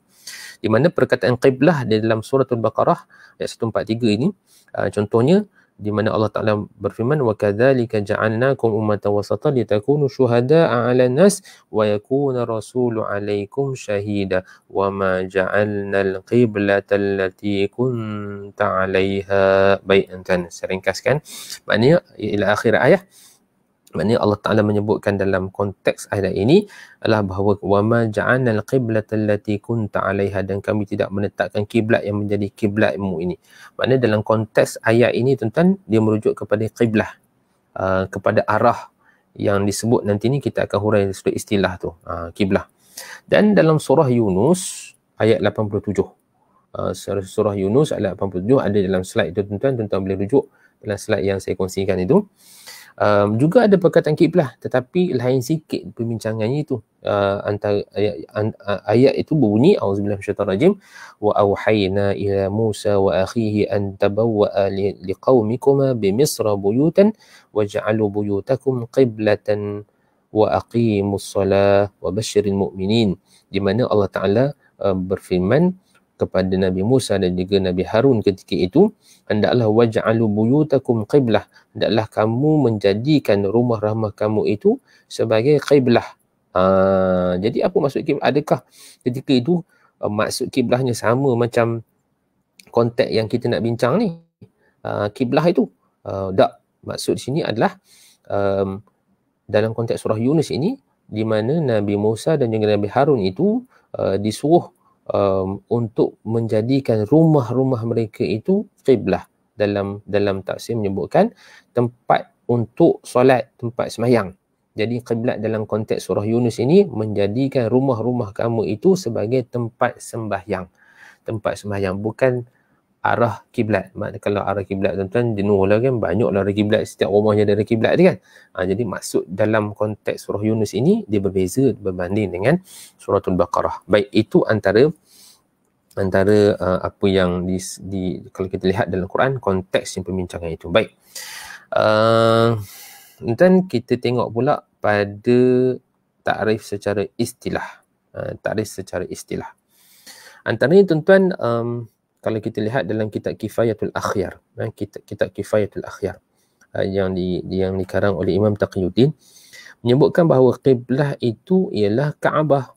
Di mana perkataan qiblah di dalam surah Al-Baqarah ayat 143 ini uh, contohnya di mana Allah Taala berfirman wa kadzalika ja'alnakum ummatan wasata litakunu syuhada'a 'alan nas wa yakuna rasulu 'alaikum shahida wa ma ja'alna al-qiblata allati kunta 'alayha baik antan seringkaskan maknanya ila akhir ayat maknanya Allah Taala menyebutkan dalam konteks ayat ini adalah bahawa wama ja'anal qiblat allati kunta 'alaiha dan kami tidak menetapkan kiblat yang menjadi kiblatmu ini. Maknanya dalam konteks ayat ini tuan-tuan dia merujuk kepada kiblat uh, kepada arah yang disebut nanti ni kita akan hurai sudut istilah tu uh, kiblah. Dan dalam surah Yunus ayat 87 uh, surah, surah Yunus ayat 87 ada dalam slide tu tuan-tuan tuan-tuan boleh rujuk dalam slide yang saya kongsikan itu um, juga ada perkataan kiblah tetapi lain sikit perbincangannya itu uh, antara ayat, an, uh, ayat itu berbunyi auzubillahi minasyaitonirrajim wa auhayna ila musa wa akhihi an tabawwa li, liqaumikuma bi misr buyutan waj'alu buyutakum qiblatan wa aqimus salah wa basyiril mu'minin di mana Allah taala uh, berfirman kepada Nabi Musa dan juga Nabi Harun ketika itu hendaklah waj'alu buyutakum qiblah hendaklah kamu menjadikan rumah rumah kamu itu sebagai qiblah ha, jadi apa maksud kiblah adakah ketika itu uh, maksud kiblahnya sama macam konteks yang kita nak bincang ni uh, ha, kiblah itu uh, tak maksud di sini adalah um, dalam konteks surah Yunus ini di mana Nabi Musa dan juga Nabi Harun itu uh, disuruh um, untuk menjadikan rumah-rumah mereka itu qiblah dalam dalam taksir menyebutkan tempat untuk solat tempat semayang jadi qiblat dalam konteks surah Yunus ini menjadikan rumah-rumah kamu itu sebagai tempat sembahyang tempat sembahyang bukan arah kiblat. Maknanya kalau arah kiblat tuan-tuan jenuh lah kan banyaklah arah kiblat setiap rumahnya ada arah kiblat kan. Ha, jadi maksud dalam konteks surah Yunus ini dia berbeza berbanding dengan surah Al-Baqarah. Baik itu antara antara uh, apa yang di, di kalau kita lihat dalam Quran konteks yang pembincangan itu. Baik. Uh, dan kita tengok pula pada takrif secara istilah. Uh, takrif secara istilah. Antaranya tuan-tuan um, kalau kita lihat dalam kitab Kifayatul Akhyar eh, kitab, kitab Kifayatul Akhyar eh, yang di yang dikarang oleh Imam Taqiyuddin menyebutkan bahawa kiblah itu ialah Kaabah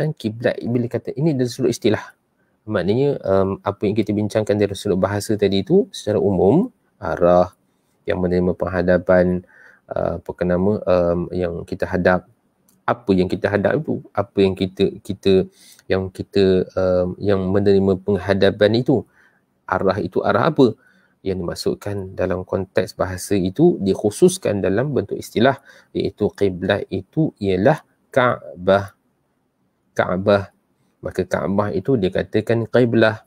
eh, kiblat bila kata ini dari seluruh istilah maknanya um, apa yang kita bincangkan dari seluruh bahasa tadi itu secara umum arah yang menerima penghadapan uh, apa kenama um, yang kita hadap apa yang kita hadap itu apa yang kita kita yang kita um, yang menerima penghadapan itu arah itu arah apa yang dimasukkan dalam konteks bahasa itu dikhususkan dalam bentuk istilah iaitu qiblah itu ialah Kaabah Kaabah maka Kaabah itu dikatakan qiblah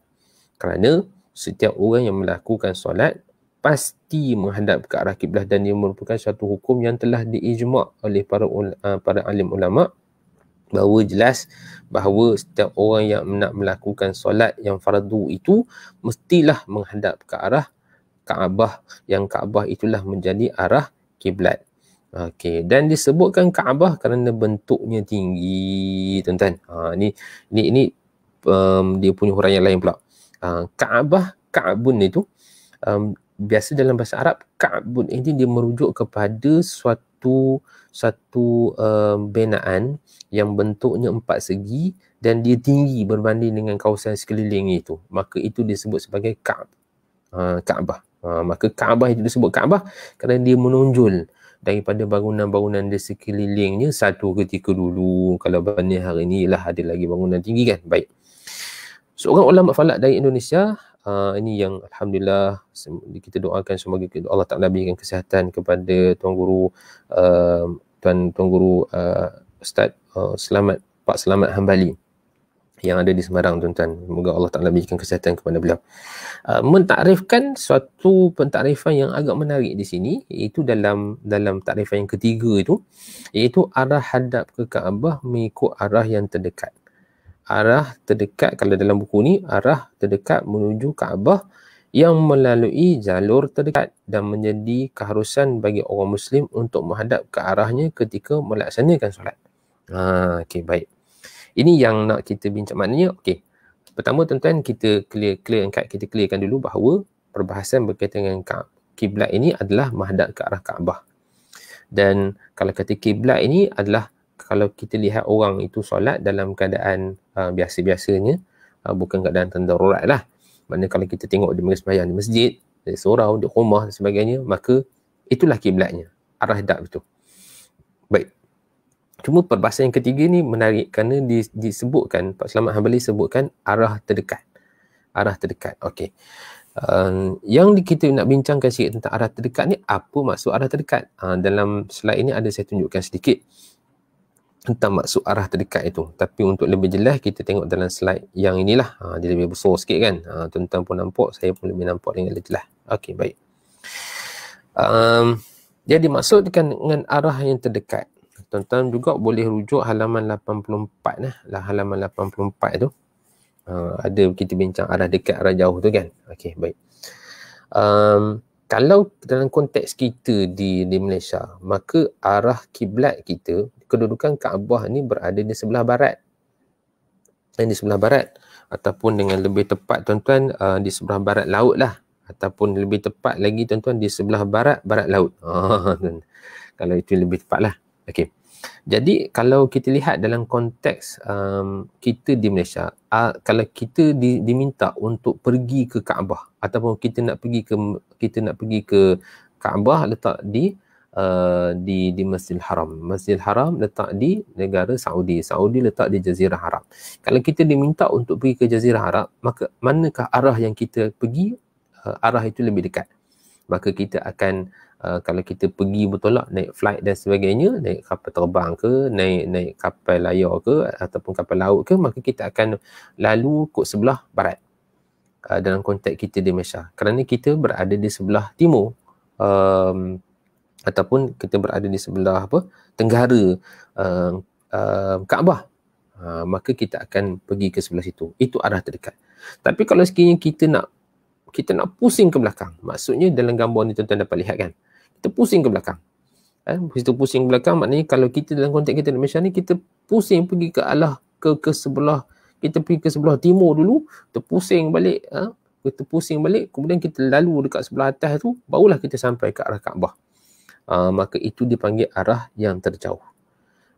kerana setiap orang yang melakukan solat pasti menghadap ke arah kiblah dan ia merupakan satu hukum yang telah diijma' oleh para ula, ah, para alim ulama bahawa jelas bahawa setiap orang yang nak melakukan solat yang fardu itu mestilah menghadap ke arah Kaabah yang Kaabah itulah menjadi arah kiblat. Okey dan disebutkan Kaabah kerana bentuknya tinggi tuan-tuan. Ha ni ni ini um, dia punya huraian lain pula. Uh, Kaabah Kaabun itu um, biasa dalam bahasa Arab Ka'bun ini dia merujuk kepada suatu satu um, binaan yang bentuknya empat segi dan dia tinggi berbanding dengan kawasan sekeliling itu maka itu disebut sebagai Ka'b uh, Ka'bah uh, maka Ka'bah itu disebut Ka'bah kerana dia menonjol daripada bangunan-bangunan di sekelilingnya satu ketika dulu kalau banding hari ini lah ada lagi bangunan tinggi kan baik seorang ulama falak dari Indonesia uh, ini yang alhamdulillah kita doakan semoga Allah Taala berikan kesihatan kepada tuan guru uh, tuan tuan guru uh, ustaz uh, selamat pak selamat hambali yang ada di Semarang tuan-tuan. Semoga Allah Ta'ala berikan kesihatan kepada beliau. Uh, mentakrifkan suatu pentakrifan yang agak menarik di sini iaitu dalam dalam takrifan yang ketiga itu iaitu arah hadap ke Kaabah mengikut arah yang terdekat arah terdekat kalau dalam buku ni arah terdekat menuju Kaabah yang melalui jalur terdekat dan menjadi keharusan bagi orang muslim untuk menghadap ke arahnya ketika melaksanakan solat. Ha okey baik. Ini yang nak kita bincang maknanya okey. Pertama tuan-tuan kita clear clear angkat kita clearkan dulu bahawa perbahasan berkaitan dengan Ka kiblat ini adalah menghadap ke arah Kaabah. Dan kalau kata kiblat ini adalah kalau kita lihat orang itu solat dalam keadaan uh, biasa-biasanya uh, bukan keadaan tanda lah maknanya kalau kita tengok di sembahyang di masjid di surau, di rumah dan sebagainya maka itulah kiblatnya arah dak itu baik cuma perbahasan yang ketiga ni menarik kerana disebutkan Pak Selamat Hanbali sebutkan arah terdekat arah terdekat okey Um, yang kita nak bincangkan sikit tentang arah terdekat ni apa maksud arah terdekat uh, dalam slide ini ada saya tunjukkan sedikit tentang maksud arah terdekat itu tapi untuk lebih jelas kita tengok dalam slide yang inilah ha, dia lebih besar sikit kan ha, tuan-tuan pun nampak saya pun lebih nampak dengan lebih jelas Okey, baik um, dia dimaksudkan dengan arah yang terdekat tuan-tuan juga boleh rujuk halaman 84 nah, lah halaman 84 itu ha, ada kita bincang arah dekat arah jauh tu kan Okey, baik um, kalau dalam konteks kita di di Malaysia maka arah kiblat kita kedudukan Kaabah ni berada di sebelah barat. dan eh, di sebelah barat ataupun dengan lebih tepat tuan-tuan uh, di sebelah barat laut lah ataupun lebih tepat lagi tuan-tuan di sebelah barat barat laut. Ah, kalau itu lebih tepat lah. Okay. Jadi kalau kita lihat dalam konteks um, kita di Malaysia, uh, kalau kita di, diminta untuk pergi ke Kaabah ataupun kita nak pergi ke kita nak pergi ke Kaabah letak di Uh, di di Masjidil Haram. Masjidil Haram letak di negara Saudi. Saudi letak di Jazirah Arab. Kalau kita diminta untuk pergi ke Jazirah Arab, maka manakah arah yang kita pergi? Uh, arah itu lebih dekat. Maka kita akan Uh, kalau kita pergi bertolak naik flight dan sebagainya naik kapal terbang ke naik naik kapal layar ke ataupun kapal laut ke maka kita akan lalu kot sebelah barat uh, dalam konteks kita di Mesyah kerana kita berada di sebelah timur um, ataupun kita berada di sebelah apa tenggara uh, uh, Kaabah uh, maka kita akan pergi ke sebelah situ itu arah terdekat tapi kalau sekiranya kita nak kita nak pusing ke belakang maksudnya dalam gambar ni tuan-tuan dapat lihat kan kita pusing ke belakang eh kita pusing ke belakang maknanya kalau kita dalam konteks kita di Malaysia ni kita pusing pergi ke arah ke ke sebelah kita pergi ke sebelah timur dulu kita pusing balik eh? kita pusing balik kemudian kita lalu dekat sebelah atas tu barulah kita sampai ke arah Kaabah uh, maka itu dipanggil arah yang terjauh.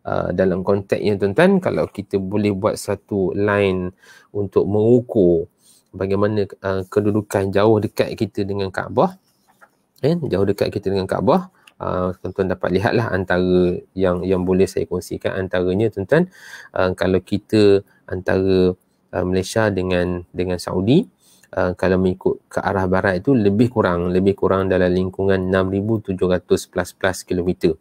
Uh, dalam konteksnya tuan-tuan kalau kita boleh buat satu line untuk mengukur bagaimana uh, kedudukan jauh dekat kita dengan Kaabah eh, jauh dekat kita dengan Kaabah uh, tuan-tuan dapat lihatlah antara yang yang boleh saya kongsikan antaranya tuan-tuan uh, kalau kita antara uh, Malaysia dengan dengan Saudi Ah, kalau mengikut ke arah barat itu lebih kurang lebih kurang dalam lingkungan 6700 plus plus kilometer.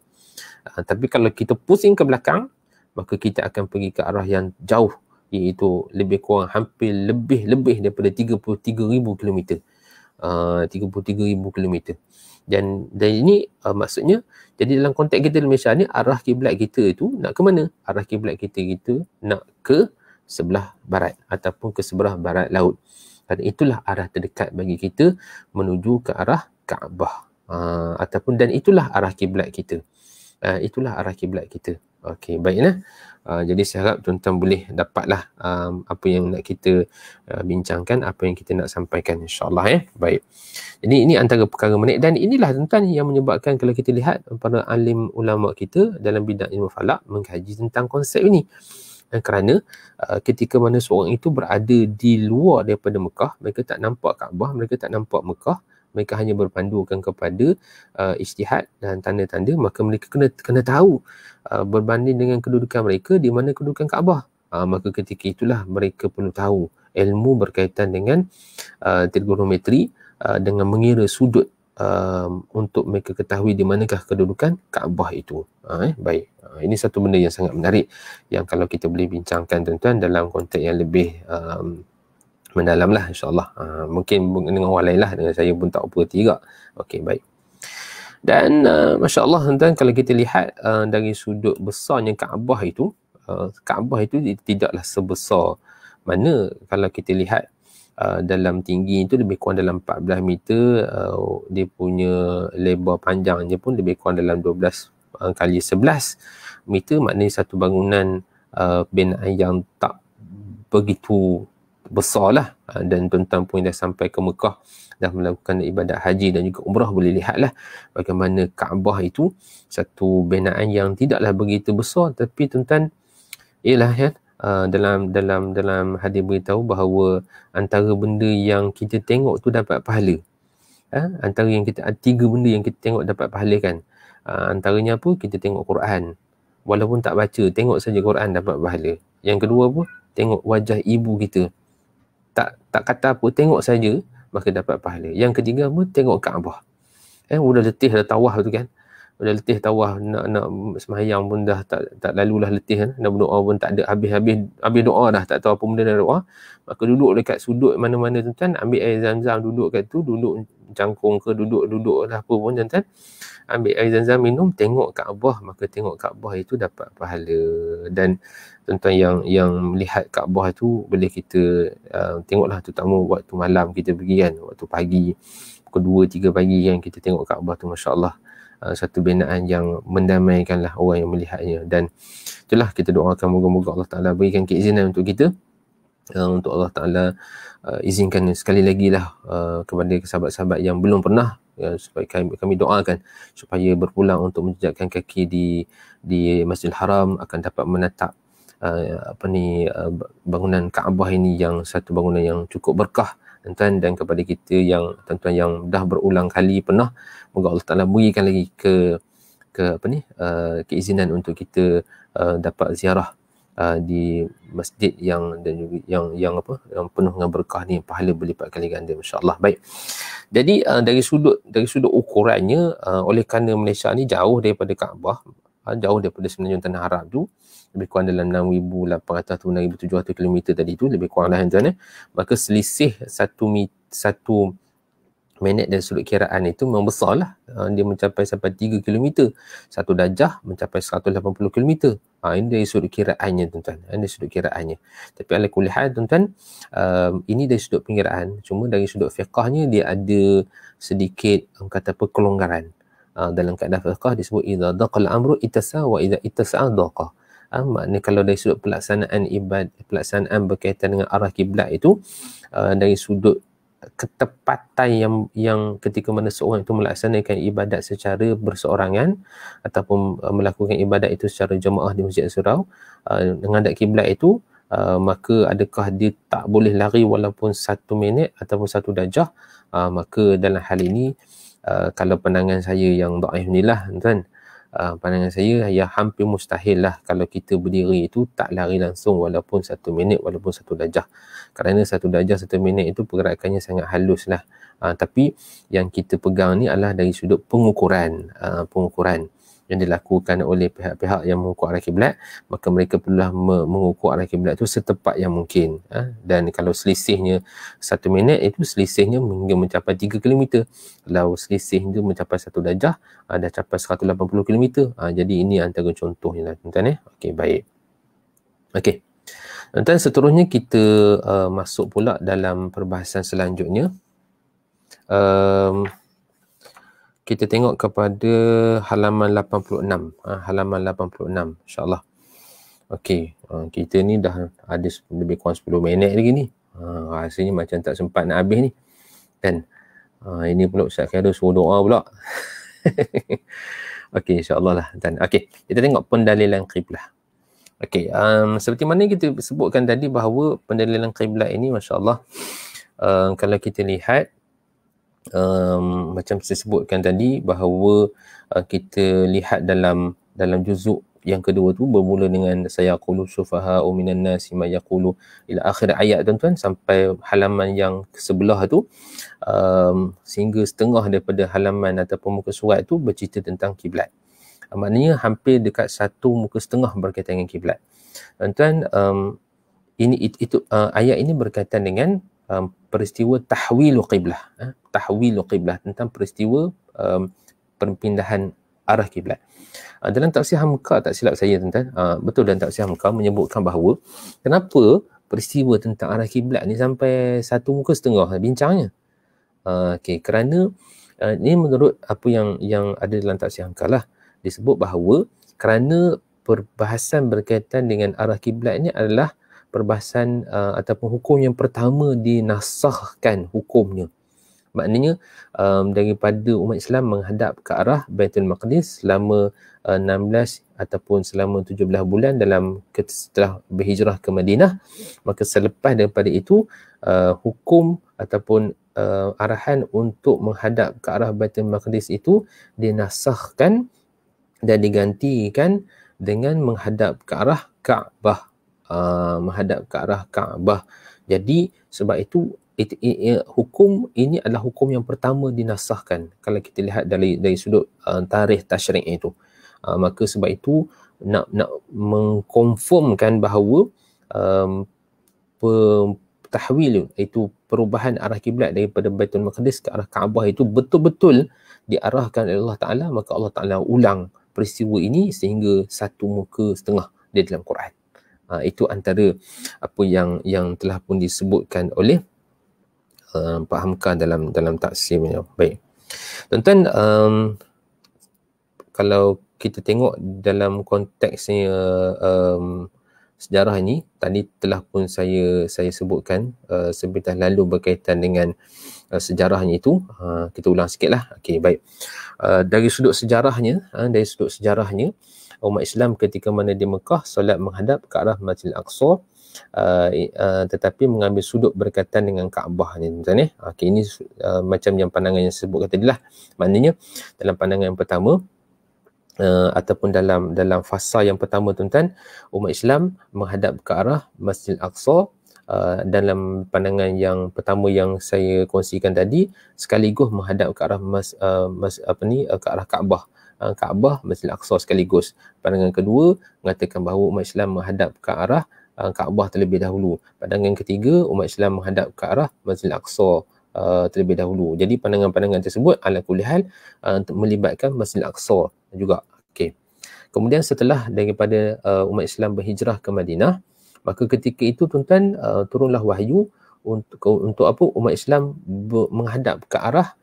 Uh, tapi kalau kita pusing ke belakang maka kita akan pergi ke arah yang jauh iaitu lebih kurang hampir lebih-lebih daripada 33000 kilometer. Ah, uh, 33000 kilometer. Dan dan ini uh, maksudnya jadi dalam konteks kita di Malaysia ni arah kiblat kita itu nak ke mana? Arah kiblat kita kita nak ke sebelah barat ataupun ke sebelah barat laut kerana itulah arah terdekat bagi kita menuju ke arah Kaabah ha, ataupun dan itulah arah kiblat kita uh, itulah arah kiblat kita okey baiklah uh, jadi saya harap tuan-tuan boleh dapatlah um, apa yang nak kita uh, bincangkan apa yang kita nak sampaikan insyaallah ya baik jadi ini antara perkara menik dan inilah tuan-tuan yang menyebabkan kalau kita lihat para alim ulama kita dalam bidang ilmu falak mengkaji tentang konsep ini dan eh, kerana uh, ketika mana seorang itu berada di luar daripada Mekah, mereka tak nampak Kaabah, mereka tak nampak Mekah, mereka hanya berpandukan kepada uh, istihad dan tanda-tanda, maka mereka kena, kena tahu uh, berbanding dengan kedudukan mereka di mana kedudukan Kaabah. Uh, maka ketika itulah mereka perlu tahu ilmu berkaitan dengan uh, trigonometri uh, dengan mengira sudut um, untuk mereka ketahui di manakah kedudukan Kaabah itu. Ha, eh? Baik, ha, ini satu benda yang sangat menarik yang kalau kita boleh bincangkan tuan-tuan dalam konteks yang lebih um, mendalam lah insyaAllah. Ha, mungkin dengan orang lain lah, dengan saya pun tak berhenti juga. Okey, baik. Dan uh, Masya tuan-tuan kalau kita lihat uh, dari sudut besarnya Kaabah itu, uh, Kaabah itu tidaklah sebesar mana kalau kita lihat Uh, dalam tinggi itu lebih kurang dalam 14 meter uh, dia punya lebar panjangnya pun lebih kurang dalam 12 uh, kali 11 meter maknanya satu bangunan uh, binaan yang tak begitu besar lah uh, dan tuan-tuan pun dah sampai ke Mekah dah melakukan ibadat haji dan juga umrah boleh lihatlah bagaimana Kaabah itu satu binaan yang tidaklah begitu besar tapi tuan-tuan ialah ya, Uh, dalam dalam dalam hadis beritahu bahawa antara benda yang kita tengok tu dapat pahala. Eh, antara yang kita ah, tiga benda yang kita tengok dapat pahala kan. Uh, antaranya apa? Kita tengok Quran. Walaupun tak baca, tengok saja Quran dapat pahala. Yang kedua apa? Tengok wajah ibu kita. Tak tak kata apa, tengok saja maka dapat pahala. Yang ketiga apa? Tengok Kaabah. Eh, sudah letih dah tawah tu kan dah letih tawah nak nak sembahyang pun dah tak tak lalulah letih kan dah berdoa pun tak ada habis-habis habis doa dah tak tahu apa benda dah doa maka duduk dekat sudut mana-mana tuan ambil air zam-zam duduk kat tu duduk cangkung ke duduk duduk lah apa pun tuan ambil air zam-zam minum tengok Kaabah maka tengok Kaabah itu dapat pahala dan tuan yang yang melihat Kaabah tu boleh kita uh, tengoklah tamu waktu malam kita pergi kan waktu pagi kedua tiga pagi kan kita tengok Kaabah tu masya-Allah Uh, satu binaan yang mendamaikanlah orang yang melihatnya dan itulah kita doakan moga-moga Allah Ta'ala berikan keizinan untuk kita uh, untuk Allah Ta'ala uh, izinkan sekali lagi lah uh, kepada sahabat-sahabat yang belum pernah ya, supaya kami, kami doakan supaya berpulang untuk menjejakkan kaki di di Masjidil Haram akan dapat menetap uh, apa ni uh, bangunan Kaabah ini yang satu bangunan yang cukup berkah tuan-tuan dan kepada kita yang tuan-tuan yang dah berulang kali pernah moga Allah Taala berikan lagi ke ke apa ni uh, keizinan untuk kita uh, dapat ziarah uh, di masjid yang dan juga yang yang apa yang penuh dengan berkah ni pahala berlipat kali ganda insyaallah baik jadi uh, dari sudut dari sudut ukurannya uh, oleh kerana Malaysia ni jauh daripada Kaabah ha, jauh daripada sebenarnya tanah Arab tu lebih kurang dalam 6,800 atau 6,700 km tadi tu lebih kurang lah tuan eh. maka selisih satu, satu minit dan sudut kiraan itu memang besar lah ha, dia mencapai sampai 3 km satu dajah mencapai 180 km ha, ini dari sudut kiraannya tuan-tuan ah, ini dari sudut kiraannya tapi ala kulihat tuan-tuan um, ini dari sudut pengiraan cuma dari sudut fiqahnya dia ada sedikit kata apa kelonggaran Ah, dalam kaedah fiqh disebut idza daqal amru itasa wa idza itasa daqa Uh, ah, ni kalau dari sudut pelaksanaan ibad pelaksanaan berkaitan dengan arah kiblat itu uh, dari sudut ketepatan yang yang ketika mana seorang itu melaksanakan ibadat secara berseorangan ataupun uh, melakukan ibadat itu secara jemaah di masjid surau uh, dengan dak kiblat itu uh, maka adakah dia tak boleh lari walaupun satu minit ataupun satu dajah uh, maka dalam hal ini Uh, kalau pandangan saya yang daif ni lah tuan uh, pandangan saya ya hampir mustahil lah kalau kita berdiri itu tak lari langsung walaupun satu minit walaupun satu dajah. kerana satu dajah satu minit itu pergerakannya sangat halus lah uh, tapi yang kita pegang ni adalah dari sudut pengukuran uh, pengukuran yang dilakukan oleh pihak-pihak yang mengukur arah kiblat maka mereka perlulah mengukur arah kiblat itu setepat yang mungkin ha? dan kalau selisihnya satu minit itu selisihnya hingga mencapai tiga kilometer. kalau selisih itu mencapai satu darjah ha, dah capai 180 km ha, jadi ini antara contohnya lah tuan-tuan ya eh? ok baik ok dan seterusnya kita uh, masuk pula dalam perbahasan selanjutnya um, kita tengok kepada halaman 86 ha, ah, halaman 86 insyaallah okey ha, kita ni dah ada lebih kurang 10 minit lagi ni ha, rasanya macam tak sempat nak habis ni kan ha, ini pula Ustaz Khairul suruh doa pula okey insyaallah lah dan okey kita tengok pendalilan qiblah okey um, seperti mana kita sebutkan tadi bahawa pendalilan qiblah ini InsyaAllah. um, kalau kita lihat um, macam saya sebutkan tadi bahawa uh, kita lihat dalam dalam juzuk yang kedua tu bermula dengan saya qulu sufaha minan nas ma yaqulu ila akhir ayat tuan-tuan sampai halaman yang sebelah tu um, sehingga setengah daripada halaman ataupun muka surat tu bercerita tentang kiblat. Eh, maknanya hampir dekat satu muka setengah berkaitan dengan kiblat. Tuan-tuan um, ini itu it, uh, eh, ayat ini berkaitan dengan um, peristiwa tahwil qiblah eh? tahwilu qiblah tentang peristiwa um, perpindahan arah kiblat. Uh, ah, dalam tafsir Hamka tak silap saya tuan-tuan, uh, betul dalam tafsir Hamka menyebutkan bahawa kenapa peristiwa tentang arah kiblat ni sampai satu muka setengah eh, bincangnya. Uh, ah, okay, kerana uh, ini menurut apa yang yang ada dalam tafsir Hamka lah disebut bahawa kerana perbahasan berkaitan dengan arah kiblatnya adalah perbahasan uh, ataupun hukum yang pertama dinasahkan hukumnya. Maknanya um, daripada umat Islam menghadap ke arah Baitul Maqdis selama uh, 16 ataupun selama 17 bulan dalam setelah berhijrah ke Madinah maka selepas daripada itu uh, hukum ataupun uh, arahan untuk menghadap ke arah Baitul Maqdis itu dinasahkan dan digantikan dengan menghadap ke arah Kaabah Uh, menghadap ke arah Kaabah. Jadi sebab itu it, it, it, hukum ini adalah hukum yang pertama dinasahkan kalau kita lihat dari dari sudut uh, tarikh tashri' itu. Uh, maka sebab itu nak nak mengkonfirmkan bahawa um, tahwil itu perubahan arah kiblat daripada Baitul Maqdis ke arah Kaabah itu betul-betul diarahkan oleh Allah Taala maka Allah Taala ulang peristiwa ini sehingga satu muka setengah di dalam Quran. Ha, itu antara apa yang yang telah pun disebutkan oleh uh, Pak Hamka dalam dalam taksimnya. Baik. Tuan-tuan, um, kalau kita tengok dalam konteksnya um, sejarah ini, tadi telah pun saya saya sebutkan uh, sebentar lalu berkaitan dengan uh, sejarahnya itu. Uh, kita ulang sikitlah. Okey, baik. Uh, dari sudut sejarahnya, uh, dari sudut sejarahnya, uh, umat Islam ketika mana di Mekah solat menghadap ke arah Masjid Al-Aqsa uh, uh, tetapi mengambil sudut berkaitan dengan Kaabah ni tuan eh ah, okay, ini uh, macam yang pandangan yang sebut tadi lah maknanya dalam pandangan yang pertama Uh, ataupun dalam dalam fasa yang pertama tuan-tuan umat Islam menghadap ke arah Masjid Al-Aqsa uh, dalam pandangan yang pertama yang saya kongsikan tadi sekaligus menghadap ke arah mas, uh, mas apa ni uh, ke arah Kaabah uh, uh, ah, Kaabah Masjid Al-Aqsa sekaligus. Pandangan kedua mengatakan bahawa umat Islam menghadap ke arah uh, ah, Kaabah terlebih dahulu. Pandangan ketiga umat Islam menghadap ke arah Masjid Al-Aqsa uh, terlebih dahulu. Jadi pandangan-pandangan tersebut ala kulihal uh, ah, melibatkan Masjid Al-Aqsa juga. Okey. Kemudian setelah daripada uh, umat Islam berhijrah ke Madinah, maka ketika itu tuan-tuan uh, turunlah wahyu untuk untuk apa umat Islam ber, menghadap ke arah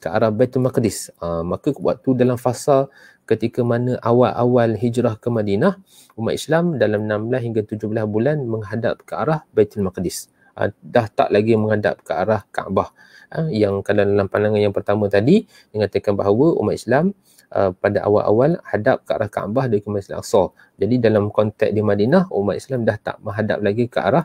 ke arah Baitul Maqdis. Uh, maka waktu dalam fasa ketika mana awal-awal hijrah ke Madinah, umat Islam dalam 16 hingga 17 bulan menghadap ke arah Baitul Maqdis. Uh, dah tak lagi menghadap ke arah Kaabah. Uh, yang kalau dalam pandangan yang pertama tadi, mengatakan bahawa umat Islam Uh, pada awal-awal hadap ke arah Kaabah dari Masjid Al-Aqsa. Jadi dalam konteks di Madinah, umat Islam dah tak menghadap lagi ke arah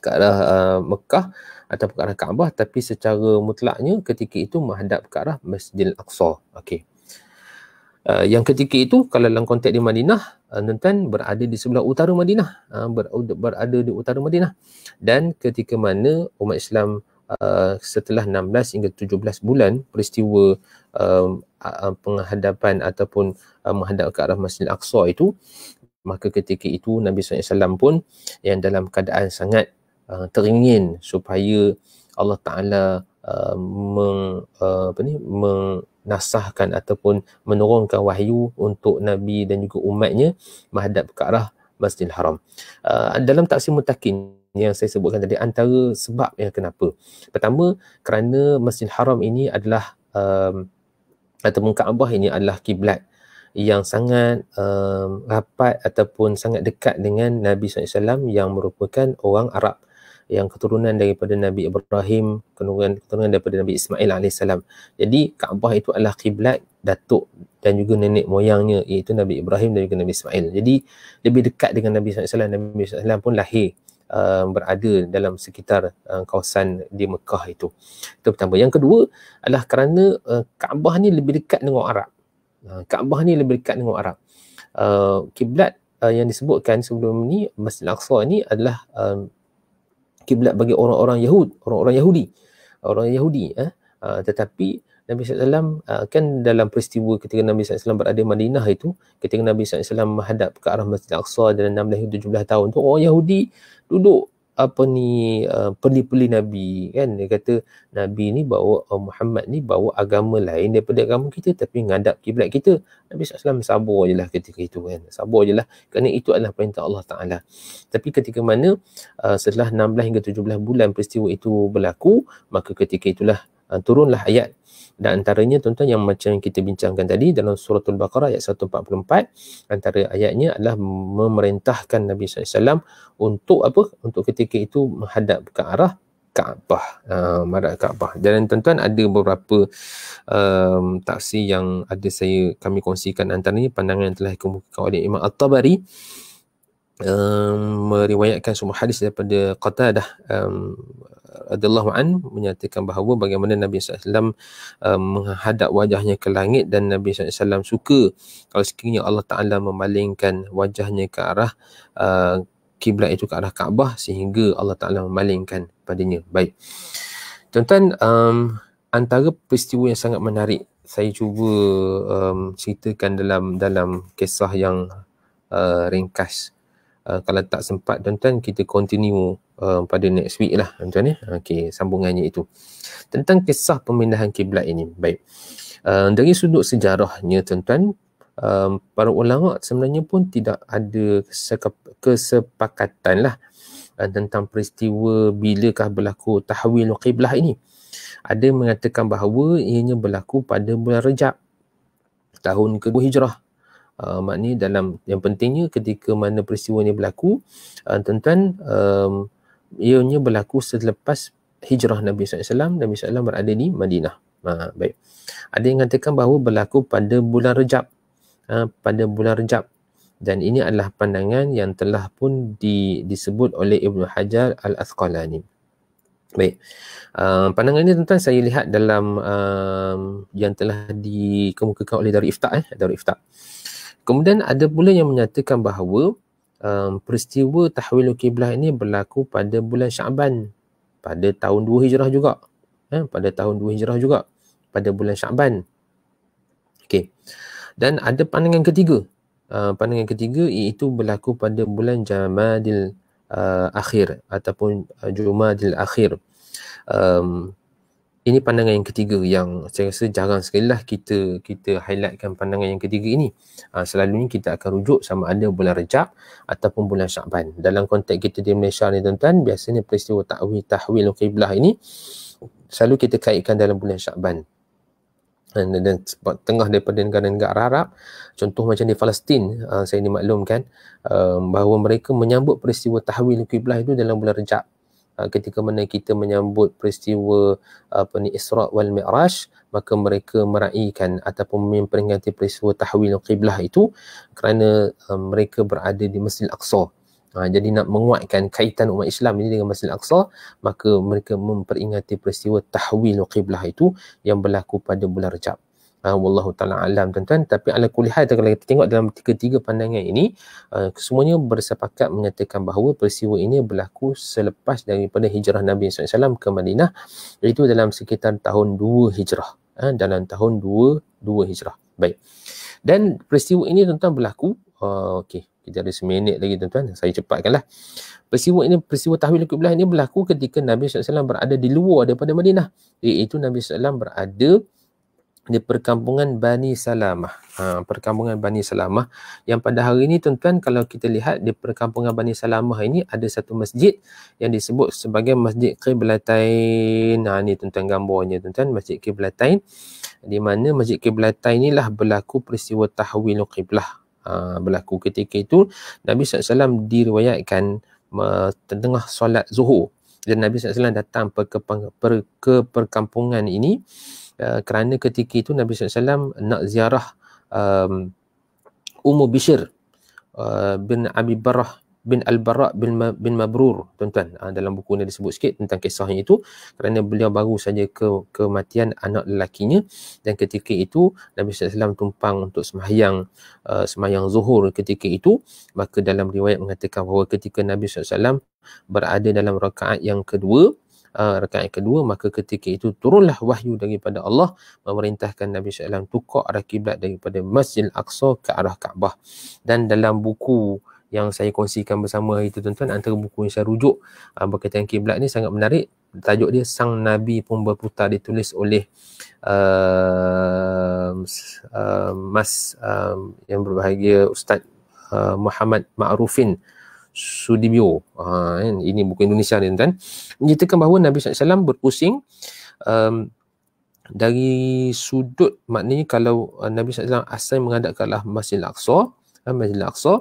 ke arah uh, Mekah ataupun ke arah Kaabah tapi secara mutlaknya ketika itu menghadap ke arah Masjidil Aqsa. Okey. Uh, yang ketika itu kalau dalam konteks di Madinah Nuntan uh, berada di sebelah utara Madinah uh, ber, berada di utara Madinah dan ketika mana umat Islam uh, setelah 16 hingga 17 bulan peristiwa uh, uh, penghadapan ataupun uh, menghadap ke arah Masjid Al-Aqsa itu maka ketika itu Nabi SAW pun yang dalam keadaan sangat Uh, teringin supaya Allah Taala uh, meng uh, menasahkan ataupun menurunkan wahyu untuk nabi dan juga umatnya menghadap ke arah Masjidil Haram. Uh, dalam tafsir mutakin yang saya sebutkan tadi antara sebab yang kenapa. Pertama kerana Masjidil Haram ini adalah um, ataupun Kaabah ini adalah kiblat yang sangat um, rapat ataupun sangat dekat dengan Nabi SAW yang merupakan orang Arab yang keturunan daripada Nabi Ibrahim, keturunan, keturunan daripada Nabi Ismail AS. Jadi Kaabah itu adalah kiblat datuk dan juga nenek moyangnya iaitu Nabi Ibrahim dan juga Nabi Ismail. Jadi lebih dekat dengan Nabi SAW, Nabi SAW pun lahir Uh, berada dalam sekitar uh, kawasan di Mekah itu. Itu pertama. Yang kedua adalah kerana uh, Kaabah ni lebih dekat dengan orang Arab. Uh, Kaabah ni lebih dekat dengan orang Arab. Uh, Kiblat uh, yang disebutkan sebelum ni, Masjid Al-Aqsa ni adalah uh, kiblat bagi orang-orang Yahud, orang-orang Yahudi. Orang Yahudi eh uh, tetapi Nabi SAW uh, ah, kan dalam peristiwa ketika Nabi SAW berada di Madinah itu ketika Nabi SAW menghadap ke arah Masjid Al-Aqsa dalam 16 17 tahun tu orang Yahudi duduk apa ni uh, eh, peli-peli nabi kan dia kata nabi ni bawa uh, Muhammad ni bawa agama lain daripada agama kita tapi ngadap kiblat kita Nabi SAW sabar jelah ketika itu kan sabar jelah kerana itu adalah perintah Allah Taala tapi ketika mana uh, setelah 16 hingga 17 bulan peristiwa itu berlaku maka ketika itulah uh, turunlah ayat dan antaranya tuan-tuan yang macam kita bincangkan tadi dalam surah Al-Baqarah ayat 144 antara ayatnya adalah memerintahkan Nabi SAW untuk apa? Untuk ketika itu menghadap ke arah Kaabah. Uh, Kaabah. Dan tuan-tuan ada beberapa um, taksi yang ada saya kami kongsikan antaranya pandangan yang telah dikemukakan oleh Imam Al-Tabari um, meriwayatkan semua hadis daripada Qatadah um, radhiyallahu an menyatakan bahawa bagaimana Nabi SAW uh, menghadap wajahnya ke langit dan Nabi SAW suka kalau sekiranya Allah Taala memalingkan wajahnya ke arah uh, kiblat itu ke arah Kaabah sehingga Allah Taala memalingkan padanya. Baik. Tuan-tuan um, antara peristiwa yang sangat menarik saya cuba um, ceritakan dalam dalam kisah yang uh, ringkas. Uh, kalau tak sempat tuan-tuan kita continue um, pada next week lah macam ni eh? okey sambungannya itu tentang kisah pemindahan kiblat ini baik um, dari sudut sejarahnya tuan-tuan um, para ulama sebenarnya pun tidak ada kesepakatan lah uh, tentang peristiwa bilakah berlaku tahwil kiblat ini ada mengatakan bahawa ianya berlaku pada bulan Rejab tahun ke-2 Hijrah Uh, maknanya dalam yang pentingnya ketika mana peristiwa ini berlaku uh, tuan-tuan um, ianya berlaku selepas hijrah Nabi SAW Nabi SAW berada di Madinah ha, baik ada yang mengatakan bahawa berlaku pada bulan Rejab ha, pada bulan Rejab dan ini adalah pandangan yang telah pun di, disebut oleh Ibn Hajar Al-Asqalani baik uh, pandangan ini tuan saya lihat dalam uh, yang telah dikemukakan oleh dari Iftah eh dari Iftah kemudian ada pula yang menyatakan bahawa um, peristiwa tahwilul kiblah ini berlaku pada bulan Syaban pada tahun 2 Hijrah juga eh, pada tahun 2 Hijrah juga pada bulan Syaban okey dan ada pandangan ketiga uh, pandangan ketiga iaitu berlaku pada bulan Jamadil uh, akhir ataupun uh, Jumadil akhir um, ini pandangan yang ketiga yang saya rasa jarang sekali lah kita kita highlightkan pandangan yang ketiga ini. Ha, ah, selalunya kita akan rujuk sama ada bulan Rejab ataupun bulan Syakban. Dalam konteks kita di Malaysia ni tuan-tuan, biasanya peristiwa ta'wil tahwil qiblah ini selalu kita kaitkan dalam bulan Syakban. Dan, dan, dan tengah daripada negara-negara Arab, contoh macam di Palestin, uh, saya ni maklumkan uh, bahawa mereka menyambut peristiwa tahwil qiblah itu dalam bulan Rejab. Ah, ketika mana kita menyambut peristiwa apa ni Isra wal Mi'raj maka mereka meraihkan ataupun memperingati peristiwa tahwil kiblah itu kerana um, mereka berada di Masjid Al-Aqsa Ha, jadi nak menguatkan kaitan umat Islam ini dengan Masjid Al-Aqsa, maka mereka memperingati peristiwa tahwil kiblah itu yang berlaku pada bulan Rejab uh, wallahu taala alam tuan-tuan tapi ala kulihat kalau kita tengok dalam tiga-tiga pandangan ini uh, semuanya bersepakat menyatakan bahawa peristiwa ini berlaku selepas daripada hijrah Nabi SAW ke Madinah itu dalam sekitar tahun 2 hijrah uh, dalam tahun 2 2 hijrah baik dan peristiwa ini tuan-tuan berlaku uh, okey kita ada seminit lagi tuan-tuan saya cepatkanlah peristiwa ini peristiwa tahwil kiblah ini berlaku ketika Nabi SAW berada di luar daripada Madinah iaitu Nabi SAW berada di perkampungan Bani Salamah. Ha, perkampungan Bani Salamah yang pada hari ini tuan-tuan kalau kita lihat di perkampungan Bani Salamah ini ada satu masjid yang disebut sebagai Masjid Qiblatain. Ha, ini tuan-tuan gambarnya tuan-tuan Masjid Qiblatain di mana Masjid Qiblatain inilah berlaku peristiwa tahwilul qiblah. Ha, berlaku ketika itu Nabi SAW diriwayatkan tengah solat zuhur dan Nabi SAW datang ke, ke perkampungan ini Eh, kerana ketika itu Nabi SAW nak ziarah um, Ummu Bishr uh, bin Abi Barah bin Al-Bara bin, Ma- bin Mabrur tuan-tuan uh, dalam buku ni disebut sikit tentang kisahnya itu kerana beliau baru saja ke kematian anak lelakinya dan ketika itu Nabi SAW tumpang untuk semayang uh, semayang zuhur ketika itu maka dalam riwayat mengatakan bahawa ketika Nabi SAW berada dalam rakaat yang kedua uh, rakaat kedua maka ketika itu turunlah wahyu daripada Allah memerintahkan Nabi Sallallahu Alaihi Wasallam tukar arah kiblat daripada Masjid Al-Aqsa ke arah Kaabah dan dalam buku yang saya kongsikan bersama itu tuan-tuan antara buku yang saya rujuk uh, berkaitan kiblat ni sangat menarik tajuk dia sang nabi pun berputar ditulis oleh uh, uh, mas uh, yang berbahagia ustaz uh, Muhammad Ma'rufin uh, Sudibyo. Ha, kan? Ini buku Indonesia ni tuan. Menceritakan bahawa Nabi SAW berpusing um, dari sudut maknanya kalau uh, Nabi SAW asal menghadap ke arah Masjid al uh, Masjid Al-Aqsa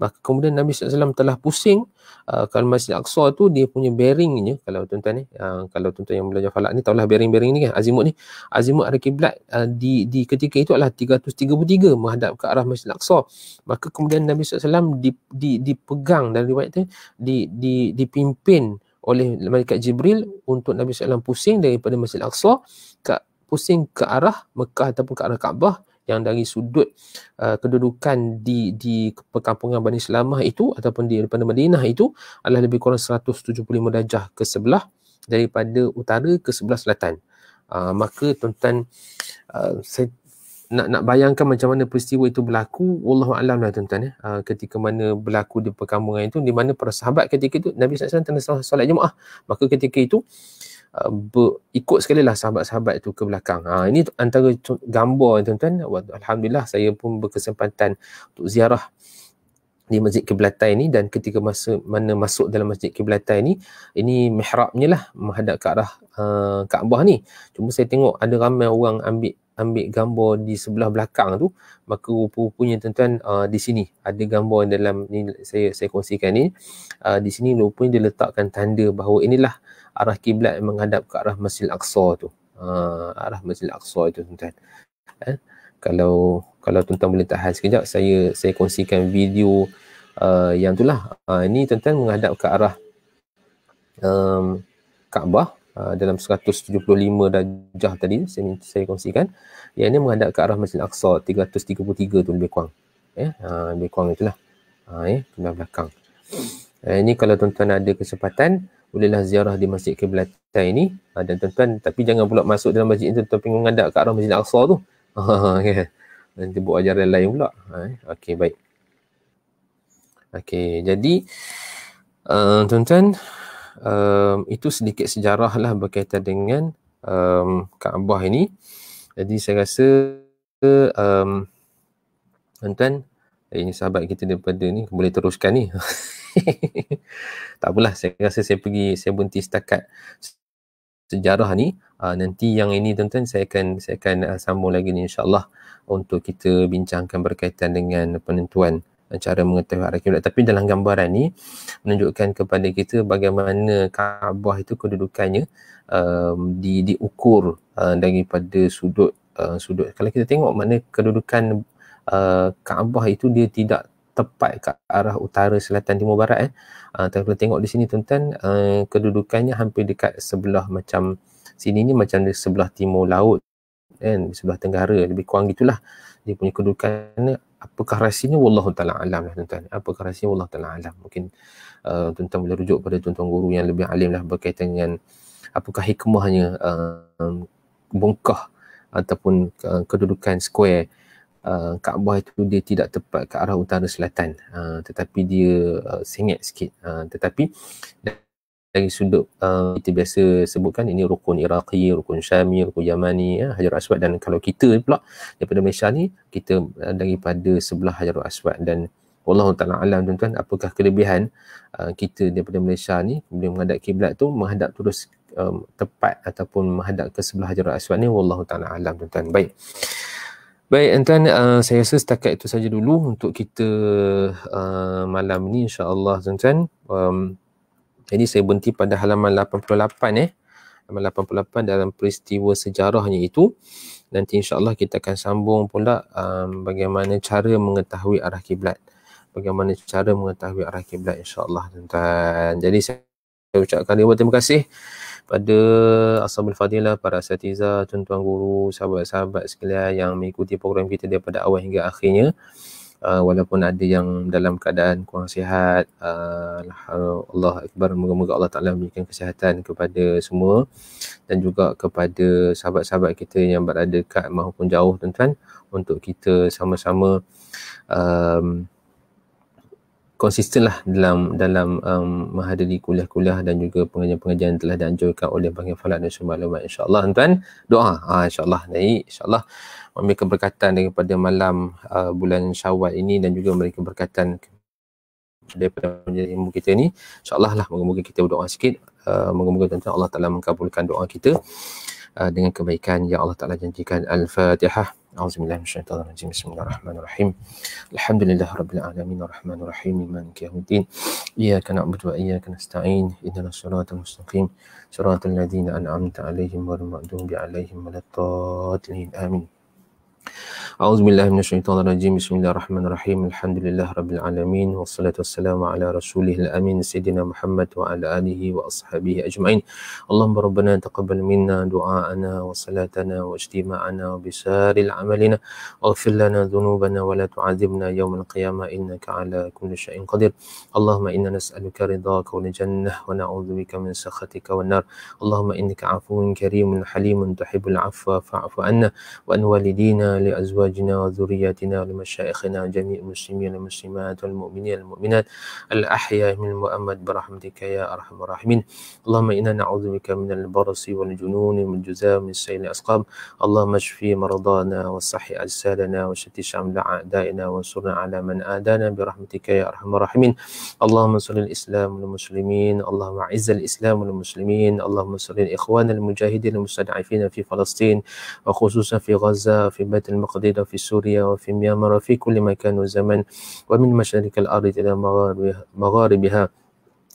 maka kemudian Nabi SAW telah pusing uh, kalau Masjid Al-Aqsa tu dia punya bearing bearingnya kalau tuan-tuan ni uh, kalau tuan-tuan yang belajar falak ni tahulah bearing-bearing ni kan azimut ni azimut arah kiblat uh, di di ketika itu adalah 333 menghadap ke arah Masjid Al-Aqsa maka kemudian Nabi SAW di, di, dipegang dari riwayat tu di, di, dipimpin oleh malaikat Jibril untuk Nabi SAW pusing daripada Masjid Al-Aqsa pusing ke arah Mekah ataupun ke arah Kaabah yang dari sudut uh, kedudukan di di perkampungan Bani Salamah itu ataupun di depan Madinah itu adalah lebih kurang 175 darjah ke sebelah daripada utara ke sebelah selatan. Uh, maka tuan-tuan uh, nak nak bayangkan macam mana peristiwa itu berlaku wallahu alam lah tuan-tuan ya. Eh. Aa, uh, ketika mana berlaku di perkampungan itu di mana para sahabat ketika itu Nabi SAW alaihi wasallam tengah maka ketika itu uh, Uh, ber, ikut sekali lah sahabat-sahabat tu ke belakang. Ha, ini antara gambar tuan-tuan. Alhamdulillah saya pun berkesempatan untuk ziarah di Masjid Qiblatai ini dan ketika masa mana masuk dalam Masjid Qiblatai ini ini mihrabnya lah menghadap ke arah uh, Kaabah ni cuma saya tengok ada ramai orang ambil ambil gambar di sebelah belakang tu maka rupanya tuan-tuan uh, di sini ada gambar dalam ni saya saya kongsikan ni uh, di sini rupanya dia letakkan tanda bahawa inilah arah kiblat yang menghadap ke arah Masjid Al-Aqsa tu. Uh, arah Masjid Al-Aqsa itu tuan-tuan. Eh? Kalau kalau tuan-tuan boleh tahan sekejap saya saya kongsikan video uh, yang itulah. Uh, ini tuan-tuan menghadap ke arah um, Kaabah uh, dalam 175 darjah tadi saya saya kongsikan. Yang ini menghadap ke arah Masjid Al-Aqsa 333 tu lebih kurang. Ya, eh? uh, lebih kurang itulah. Ha, uh, ya, eh? belakang. Uh, ini kalau tuan-tuan ada kesempatan, bolehlah ziarah di Masjid Qiblatain ni ha, dan tuan-tuan tapi jangan pula masuk dalam masjid itu tuan-tuan pengen ngadap ke arah Masjid Al-Aqsa tu nanti ha, buat ajaran lain pula ha, eh? ok baik ok jadi uh, tuan-tuan um, itu sedikit sejarah lah berkaitan dengan um, Kaabah ini jadi saya rasa um, tuan-tuan ini sahabat kita daripada ni boleh teruskan ni tak apalah saya rasa saya pergi saya berhenti setakat sejarah ni uh, nanti yang ini tuan-tuan saya akan saya akan uh, sambung lagi ni insyaallah untuk kita bincangkan berkaitan dengan penentuan cara mengetahui arah kiblat tapi dalam gambaran ni menunjukkan kepada kita bagaimana Kaabah itu kedudukannya um, di diukur uh, daripada sudut uh, sudut kalau kita tengok mana kedudukan uh, Kaabah itu dia tidak tepat ke arah utara selatan timur barat eh. Ah uh, kalau tengok di sini tuan-tuan uh, kedudukannya hampir dekat sebelah macam sini ni macam di sebelah timur laut kan di sebelah tenggara lebih kurang gitulah dia punya kedudukannya apakah rahsianya wallahu taala alam lah tuan-tuan apakah rahsianya wallahu taala alam mungkin uh, tuan-tuan boleh rujuk pada tuan-tuan guru yang lebih alim lah berkaitan dengan apakah hikmahnya uh, bongkah ataupun uh, kedudukan square uh, Kaabah itu dia tidak tepat ke arah utara selatan uh, tetapi dia uh, sengit sikit uh, tetapi dari sudut uh, kita biasa sebutkan ini rukun Iraqi, rukun Syami, rukun Yamani, ya, Hajar Aswad dan kalau kita pula daripada Malaysia ni kita uh, daripada sebelah Hajar Aswad dan Allah Ta'ala alam tuan-tuan apakah kelebihan uh, kita daripada Malaysia ni kemudian menghadap kiblat tu menghadap terus um, tepat ataupun menghadap ke sebelah Hajar Aswad ni Allah Ta'ala alam tuan-tuan baik Baik, entah uh, saya rasa setakat itu saja dulu untuk kita uh, malam ini insya-Allah tuan-tuan. Um, jadi saya berhenti pada halaman 88 eh. Halaman 88 dalam peristiwa sejarahnya itu. Nanti insya-Allah kita akan sambung pula um, bagaimana cara mengetahui arah kiblat. Bagaimana cara mengetahui arah kiblat insya-Allah tuan-tuan. Jadi saya ucapkan ribuan terima kasih pada Ashabul Fadilah, para Satiza, tuan-tuan guru, sahabat-sahabat sekalian yang mengikuti program kita daripada awal hingga akhirnya. Uh, walaupun ada yang dalam keadaan kurang sihat uh, Allah Akbar Moga-moga Allah Ta'ala memberikan kesihatan kepada semua Dan juga kepada sahabat-sahabat kita yang berada dekat maupun jauh tuan-tuan Untuk kita sama-sama um, konsistenlah dalam dalam um, menghadiri kuliah-kuliah dan juga pengajian-pengajian telah dianjurkan oleh Bangin Falak dan Sumber Alamak. InsyaAllah tuan, doa. Ha, InsyaAllah naik. InsyaAllah memberi keberkatan daripada malam uh, bulan syawal ini dan juga memberi keberkatan daripada menjadi ilmu kita ni. InsyaAllah lah, moga-moga kita berdoa sikit. Uh, moga-moga tuan-tuan Allah Ta'ala mengkabulkan doa kita dengan kebaikan yang Allah Ta'ala janjikan Al-Fatihah أعوذ بالله من الشيطان الرجيم بسم الله الرحمن الرحيم الحمد لله رب العالمين الرحمن الرحيم مالك يوم الدين إياك نعبد وإياك نستعين إهدنا الصراط المستقيم صراط الذين أنعمت عليهم غير المغضوب عليهم ولا الضالين آمين أعوذ بالله من الشيطان الرجيم بسم الله الرحمن الرحيم الحمد لله رب العالمين والصلاة والسلام على رسوله الأمين سيدنا محمد وعلى آله وأصحابه أجمعين اللهم ربنا تقبل منا دعاءنا وصلاتنا واجتماعنا وبسار العملنا واغفر لنا ذنوبنا ولا تعذبنا يوم القيامة إنك على كل شيء قدير اللهم إنا نسألك رضاك والجنة ونعوذ بك من سخطك والنار اللهم إنك عفو كريم حليم تحب العفو فاعف عنا وأن والدينا لأزواجنا وذرياتنا ولمشايخنا جميع المسلمين والمسلمات والمؤمنين والمؤمنات الأحياء من المؤمد برحمتك يا أرحم الراحمين اللهم إنا نعوذ بك من البرص والجنون والجزام من السيل الأسقام اللهم اشفي مرضانا وصح أجسادنا وشتي شمل أعدائنا وانصرنا على من آدانا برحمتك يا أرحم الراحمين اللهم صل الإسلام والمسلمين اللهم أعز الإسلام والمسلمين اللهم صل الإخوان المجاهدين المستضعفين في فلسطين وخصوصا في غزة في بيت المقدرة في سوريا وفي ميانمار وفي كل مكان وزمان ومن مشارق الأرض إلى مغاربها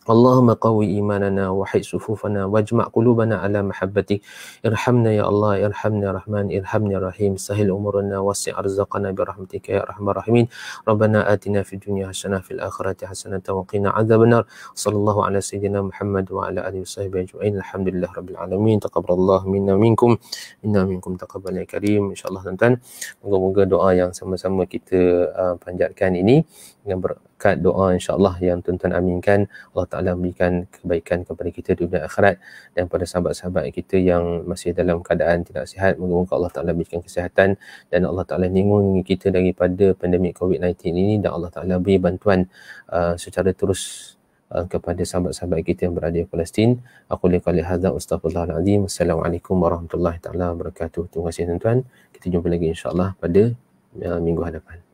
اللهم قوي إيماننا وحي صفوفنا واجمع قلوبنا على محبتك ارحمنا يا الله ارحمنا يا رحمن ارحمنا يا رحيم سهل أمورنا واسع أرزقنا برحمتك يا أرحم الراحمين ربنا آتنا في الدنيا حسنة في الآخرة حسنة وقنا عذاب النار صلى الله على سيدنا محمد وعلى آله وصحبه أجمعين الحمد لله رب العالمين تقبل الله منا منكم منا منكم تقبل يا كريم إن شاء الله تنتهي moga doa yang sama-sama kita uh, panjatkan ini dengan berkat doa insyaAllah yang tuan-tuan aminkan Allah Ta'ala memberikan kebaikan kepada kita di dunia akhirat dan pada sahabat-sahabat kita yang masih dalam keadaan tidak sihat moga Allah Ta'ala berikan kesihatan dan Allah Ta'ala lindungi kita daripada pandemik COVID-19 ini dan Allah Ta'ala beri bantuan uh, secara terus uh, kepada sahabat-sahabat kita yang berada di Palestin. Aku li qali hadza astaghfirullahalazim. Assalamualaikum warahmatullahi taala wabarakatuh. Terima kasih tuan-tuan. Kita jumpa lagi Insyaallah allah pada uh, minggu hadapan.